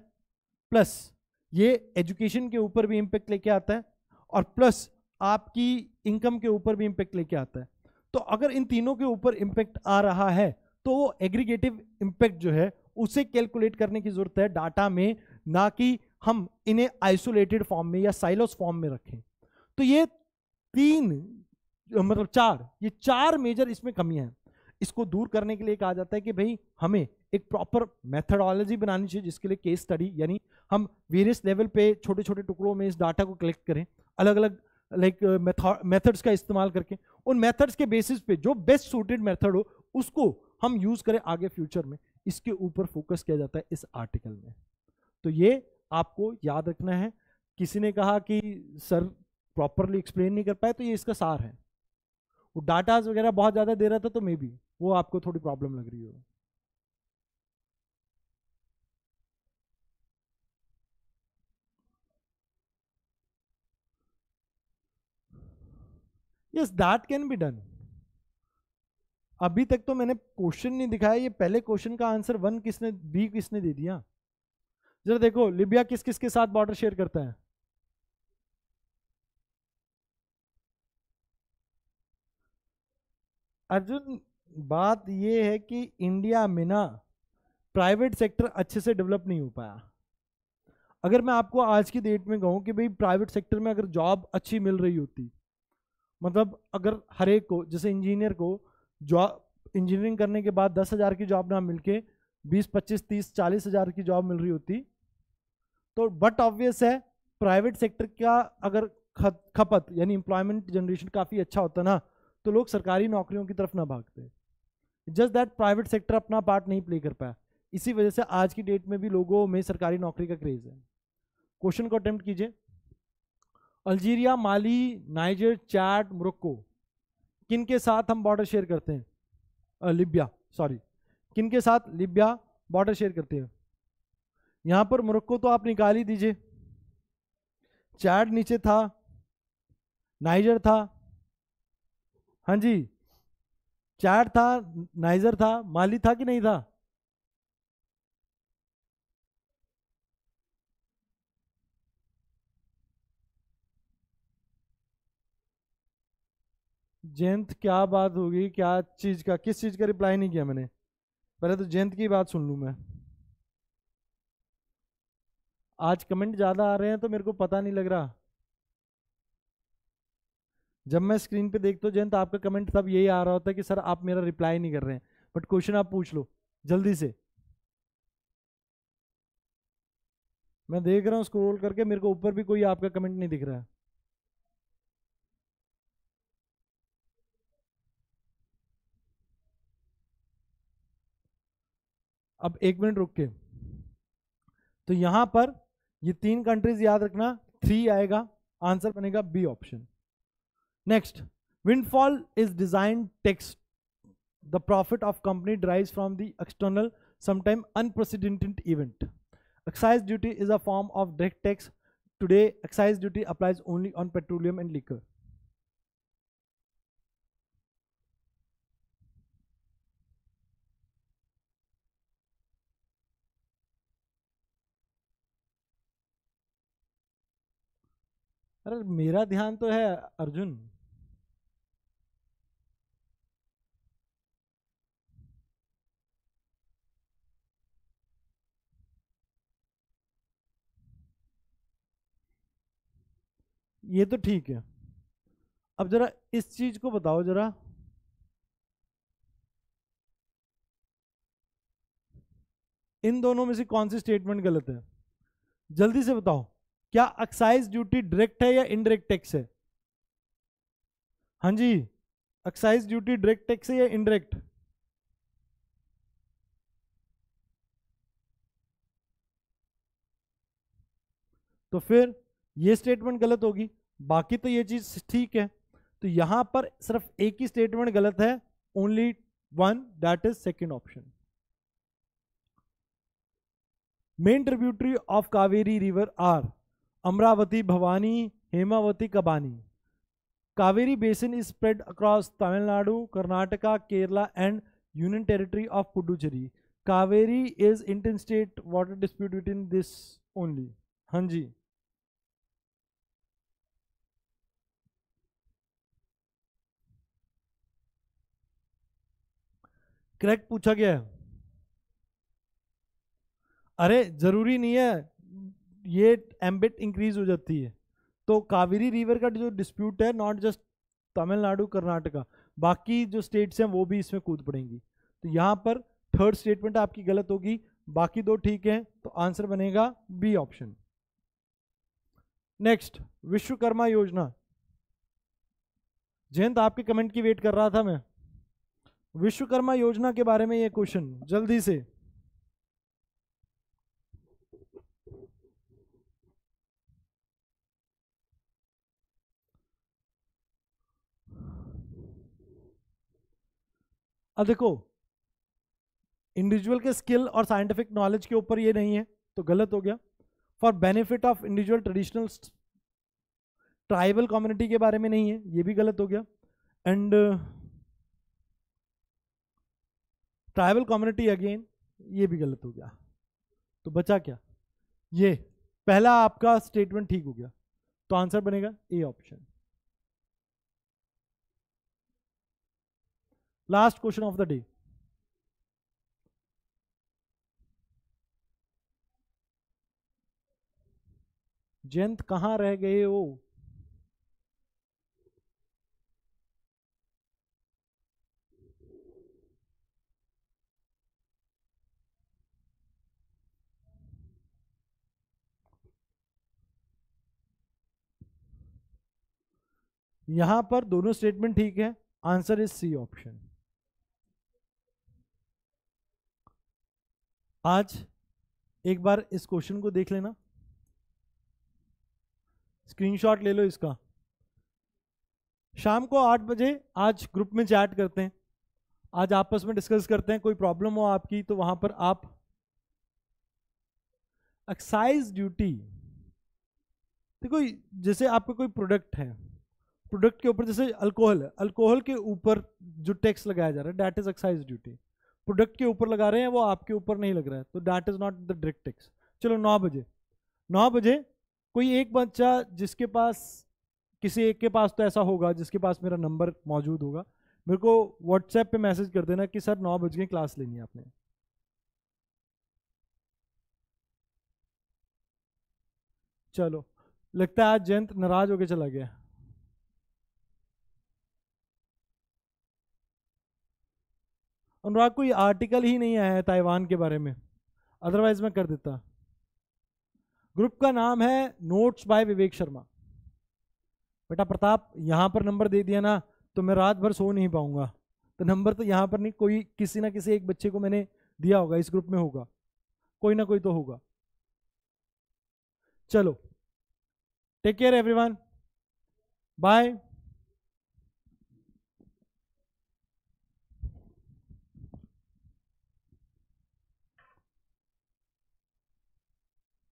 प्लस ये एजुकेशन के ऊपर भी इम्पैक्ट लेके आता है और प्लस आपकी इनकम के ऊपर भी इम्पैक्ट लेके आता है तो अगर इन तीनों के ऊपर इम्पैक्ट आ रहा है तो वो एग्रीगेटिव इम्पैक्ट जो है उसे कैलकुलेट करने की जरूरत है डाटा में ना कि हम इन्हें आइसोलेटेड फॉर्म में या साइलोस फॉर्म में रखें तो ये तीन मतलब चार ये चार मेजर इसमें कमियां हैं इसको दूर करने के लिए कहा जाता है कि भाई हमें एक प्रॉपर मेथडोलॉजी बनानी चाहिए जिसके लिए केस स्टडी यानी हम वेरियस लेवल पे छोटे छोटे टुकड़ों में इस डाटा को कलेक्ट करें अलग अलग लाइक मेथड्स का इस्तेमाल करके उन मेथड्स के बेसिस पे जो बेस्ट सूटेड मेथड हो उसको हम यूज़ करें आगे फ्यूचर में इसके ऊपर फोकस किया जाता है इस आर्टिकल में तो ये आपको याद रखना है किसी ने कहा कि सर प्रॉपरली एक्सप्लेन नहीं कर पाए तो ये इसका सार है वो डाटाज वगैरह बहुत ज़्यादा दे रहा था तो मे बी वो आपको थोड़ी प्रॉब्लम लग रही हो yes that can be done अभी तक तो मैंने क्वेश्चन नहीं दिखाया ये पहले क्वेश्चन का आंसर वन किसने बी किसने दे दिया जरा देखो लिबिया किस किस के साथ बॉर्डर शेयर करता है अर्जुन बात यह है कि इंडिया में ना प्राइवेट सेक्टर अच्छे से डेवलप नहीं हो पाया अगर मैं आपको आज की डेट में कहूं कि भाई प्राइवेट सेक्टर में अगर जॉब अच्छी मिल रही होती मतलब अगर हर एक को जैसे इंजीनियर को जॉब इंजीनियरिंग करने के बाद दस हज़ार की जॉब ना मिलके बीस पच्चीस तीस चालीस हज़ार की जॉब मिल रही होती तो बट ऑब्वियस है प्राइवेट सेक्टर का अगर खपत यानी एम्प्लॉयमेंट जनरेशन काफ़ी अच्छा होता ना तो लोग सरकारी नौकरियों की तरफ ना भागते जस्ट दैट प्राइवेट सेक्टर अपना पार्ट नहीं प्ले कर पाया इसी वजह से आज की डेट में भी लोगों में सरकारी नौकरी का क्रेज़ है क्वेश्चन को अटैम्प्ट कीजिए Algeria Mali Niger Chad Morocco किन के साथ हम बॉर्डर शेयर करते हैं लिबिया सॉरी किन के साथ लिबिया बॉर्डर शेयर करते हैं यहां पर मुरक्को तो आप निकाल ही दीजिए चैड नीचे था नाइजर था हाँ जी चैड था नाइजर था माली था कि नहीं था जयंत क्या बात होगी क्या चीज़ का किस चीज़ का रिप्लाई नहीं किया मैंने पहले तो जयंत की बात सुन लू मैं आज कमेंट ज़्यादा आ रहे हैं तो मेरे को पता नहीं लग रहा जब मैं स्क्रीन पे देखता हूँ जयंत आपका कमेंट तब यही आ रहा होता है कि सर आप मेरा रिप्लाई नहीं कर रहे हैं बट क्वेश्चन आप पूछ लो जल्दी से मैं देख रहा हूँ स्क्रोल करके मेरे को ऊपर भी कोई आपका कमेंट नहीं दिख रहा है अब एक मिनट रुक के तो यहां पर ये तीन कंट्रीज याद रखना थ्री आएगा आंसर बनेगा B option next windfall is design tax the profit of company drive from the external sometime unprecedented event excise duty is a form of direct tax today excise duty applies only on petroleum and liquor अरे मेरा ध्यान तो है अर्जुन ये तो ठीक है अब जरा इस चीज को बताओ जरा इन दोनों में से कौन सी स्टेटमेंट गलत है जल्दी से बताओ क्या एक्साइज ड्यूटी डायरेक्ट है या इनडायरेक्ट टैक्स है हाँ जी एक्साइज ड्यूटी डायरेक्ट टैक्स है या इनडायरेक्ट तो फिर ये स्टेटमेंट गलत होगी बाकी तो ये चीज ठीक है तो यहां पर सिर्फ एक ही स्टेटमेंट गलत है only one that is second option main tributary of Kaveri river are Amaravati Bhavani Hemavati Kabini Kaveri basin is spread across Tamil Nadu Karnataka Kerala and union territory of Puducherry Kaveri is inter state water dispute between this only हाँ जी करेक्ट पूछा गया है अरे जरूरी नहीं है ये एम्बिट इंक्रीज हो जाती है तो कावेरी रिवर का जो डिस्प्यूट है नॉट जस्ट तमिलनाडु कर्नाटका बाकी जो स्टेट्स हैं वो भी इसमें कूद पड़ेंगी तो यहाँ पर थर्ड स्टेटमेंट आपकी गलत होगी बाकी दो ठीक हैं तो आंसर बनेगा बी ऑप्शन नेक्स्ट विश्वकर्मा योजना जयंत आपके कमेंट की वेट कर रहा था मैं विश्वकर्मा योजना के बारे में ये क्वेश्चन जल्दी से अब देखो इंडिविजुअल के स्किल और साइंटिफिक नॉलेज के ऊपर ये नहीं है तो गलत हो गया for benefit of individual traditional tribal community के बारे में नहीं है ये भी गलत हो गया एंड ट्राइबल कम्युनिटी अगेन ये भी गलत हो गया तो बचा क्या ये पहला आपका स्टेटमेंट ठीक हो गया तो आंसर बनेगा A option last question of the day Jayant कहां रह गए हो यहां पर दोनों स्टेटमेंट ठीक है आंसर इज सी ऑप्शन आज एक बार इस क्वेश्चन को देख लेना स्क्रीनशॉट ले लो इसका शाम को आठ बजे आज ग्रुप में चैट करते हैं आज आपस में डिस्कस करते हैं कोई प्रॉब्लम हो आपकी तो वहां पर आप एक्साइज ड्यूटी देखो जैसे आपका कोई प्रोडक्ट है प्रोडक्ट के ऊपर जैसे अल्कोहल है अल्कोहल के ऊपर जो टैक्स लगाया जा रहा है that is excise duty product के ऊपर लगा रहे हैं वो आपके ऊपर नहीं लग रहा है तो that is not the direct tax चलो नौ बजे नौ बजे कोई एक बच्चा जिसके पास किसी एक के पास तो ऐसा होगा जिसके पास मेरा नंबर मौजूद होगा मेरे को व्हाट्सएप पे मैसेज कर देना कि सर नौ बज गए क्लास लेनी है आपने चलो लगता है आज जयंत नाराज होके चला गया अनुराग कोई आर्टिकल ही नहीं आया है ताइवान के बारे में अदरवाइज मैं कर देता ग्रुप का नाम है नोट्स बाय विवेक शर्मा बेटा प्रताप यहां पर नंबर दे दिया ना तो मैं रात भर सो नहीं पाऊंगा तो नंबर तो यहां पर नहीं कोई किसी ना किसी एक बच्चे को मैंने दिया होगा इस ग्रुप में होगा कोई ना कोई तो होगा चलो टेक केयर एवरीवन बाय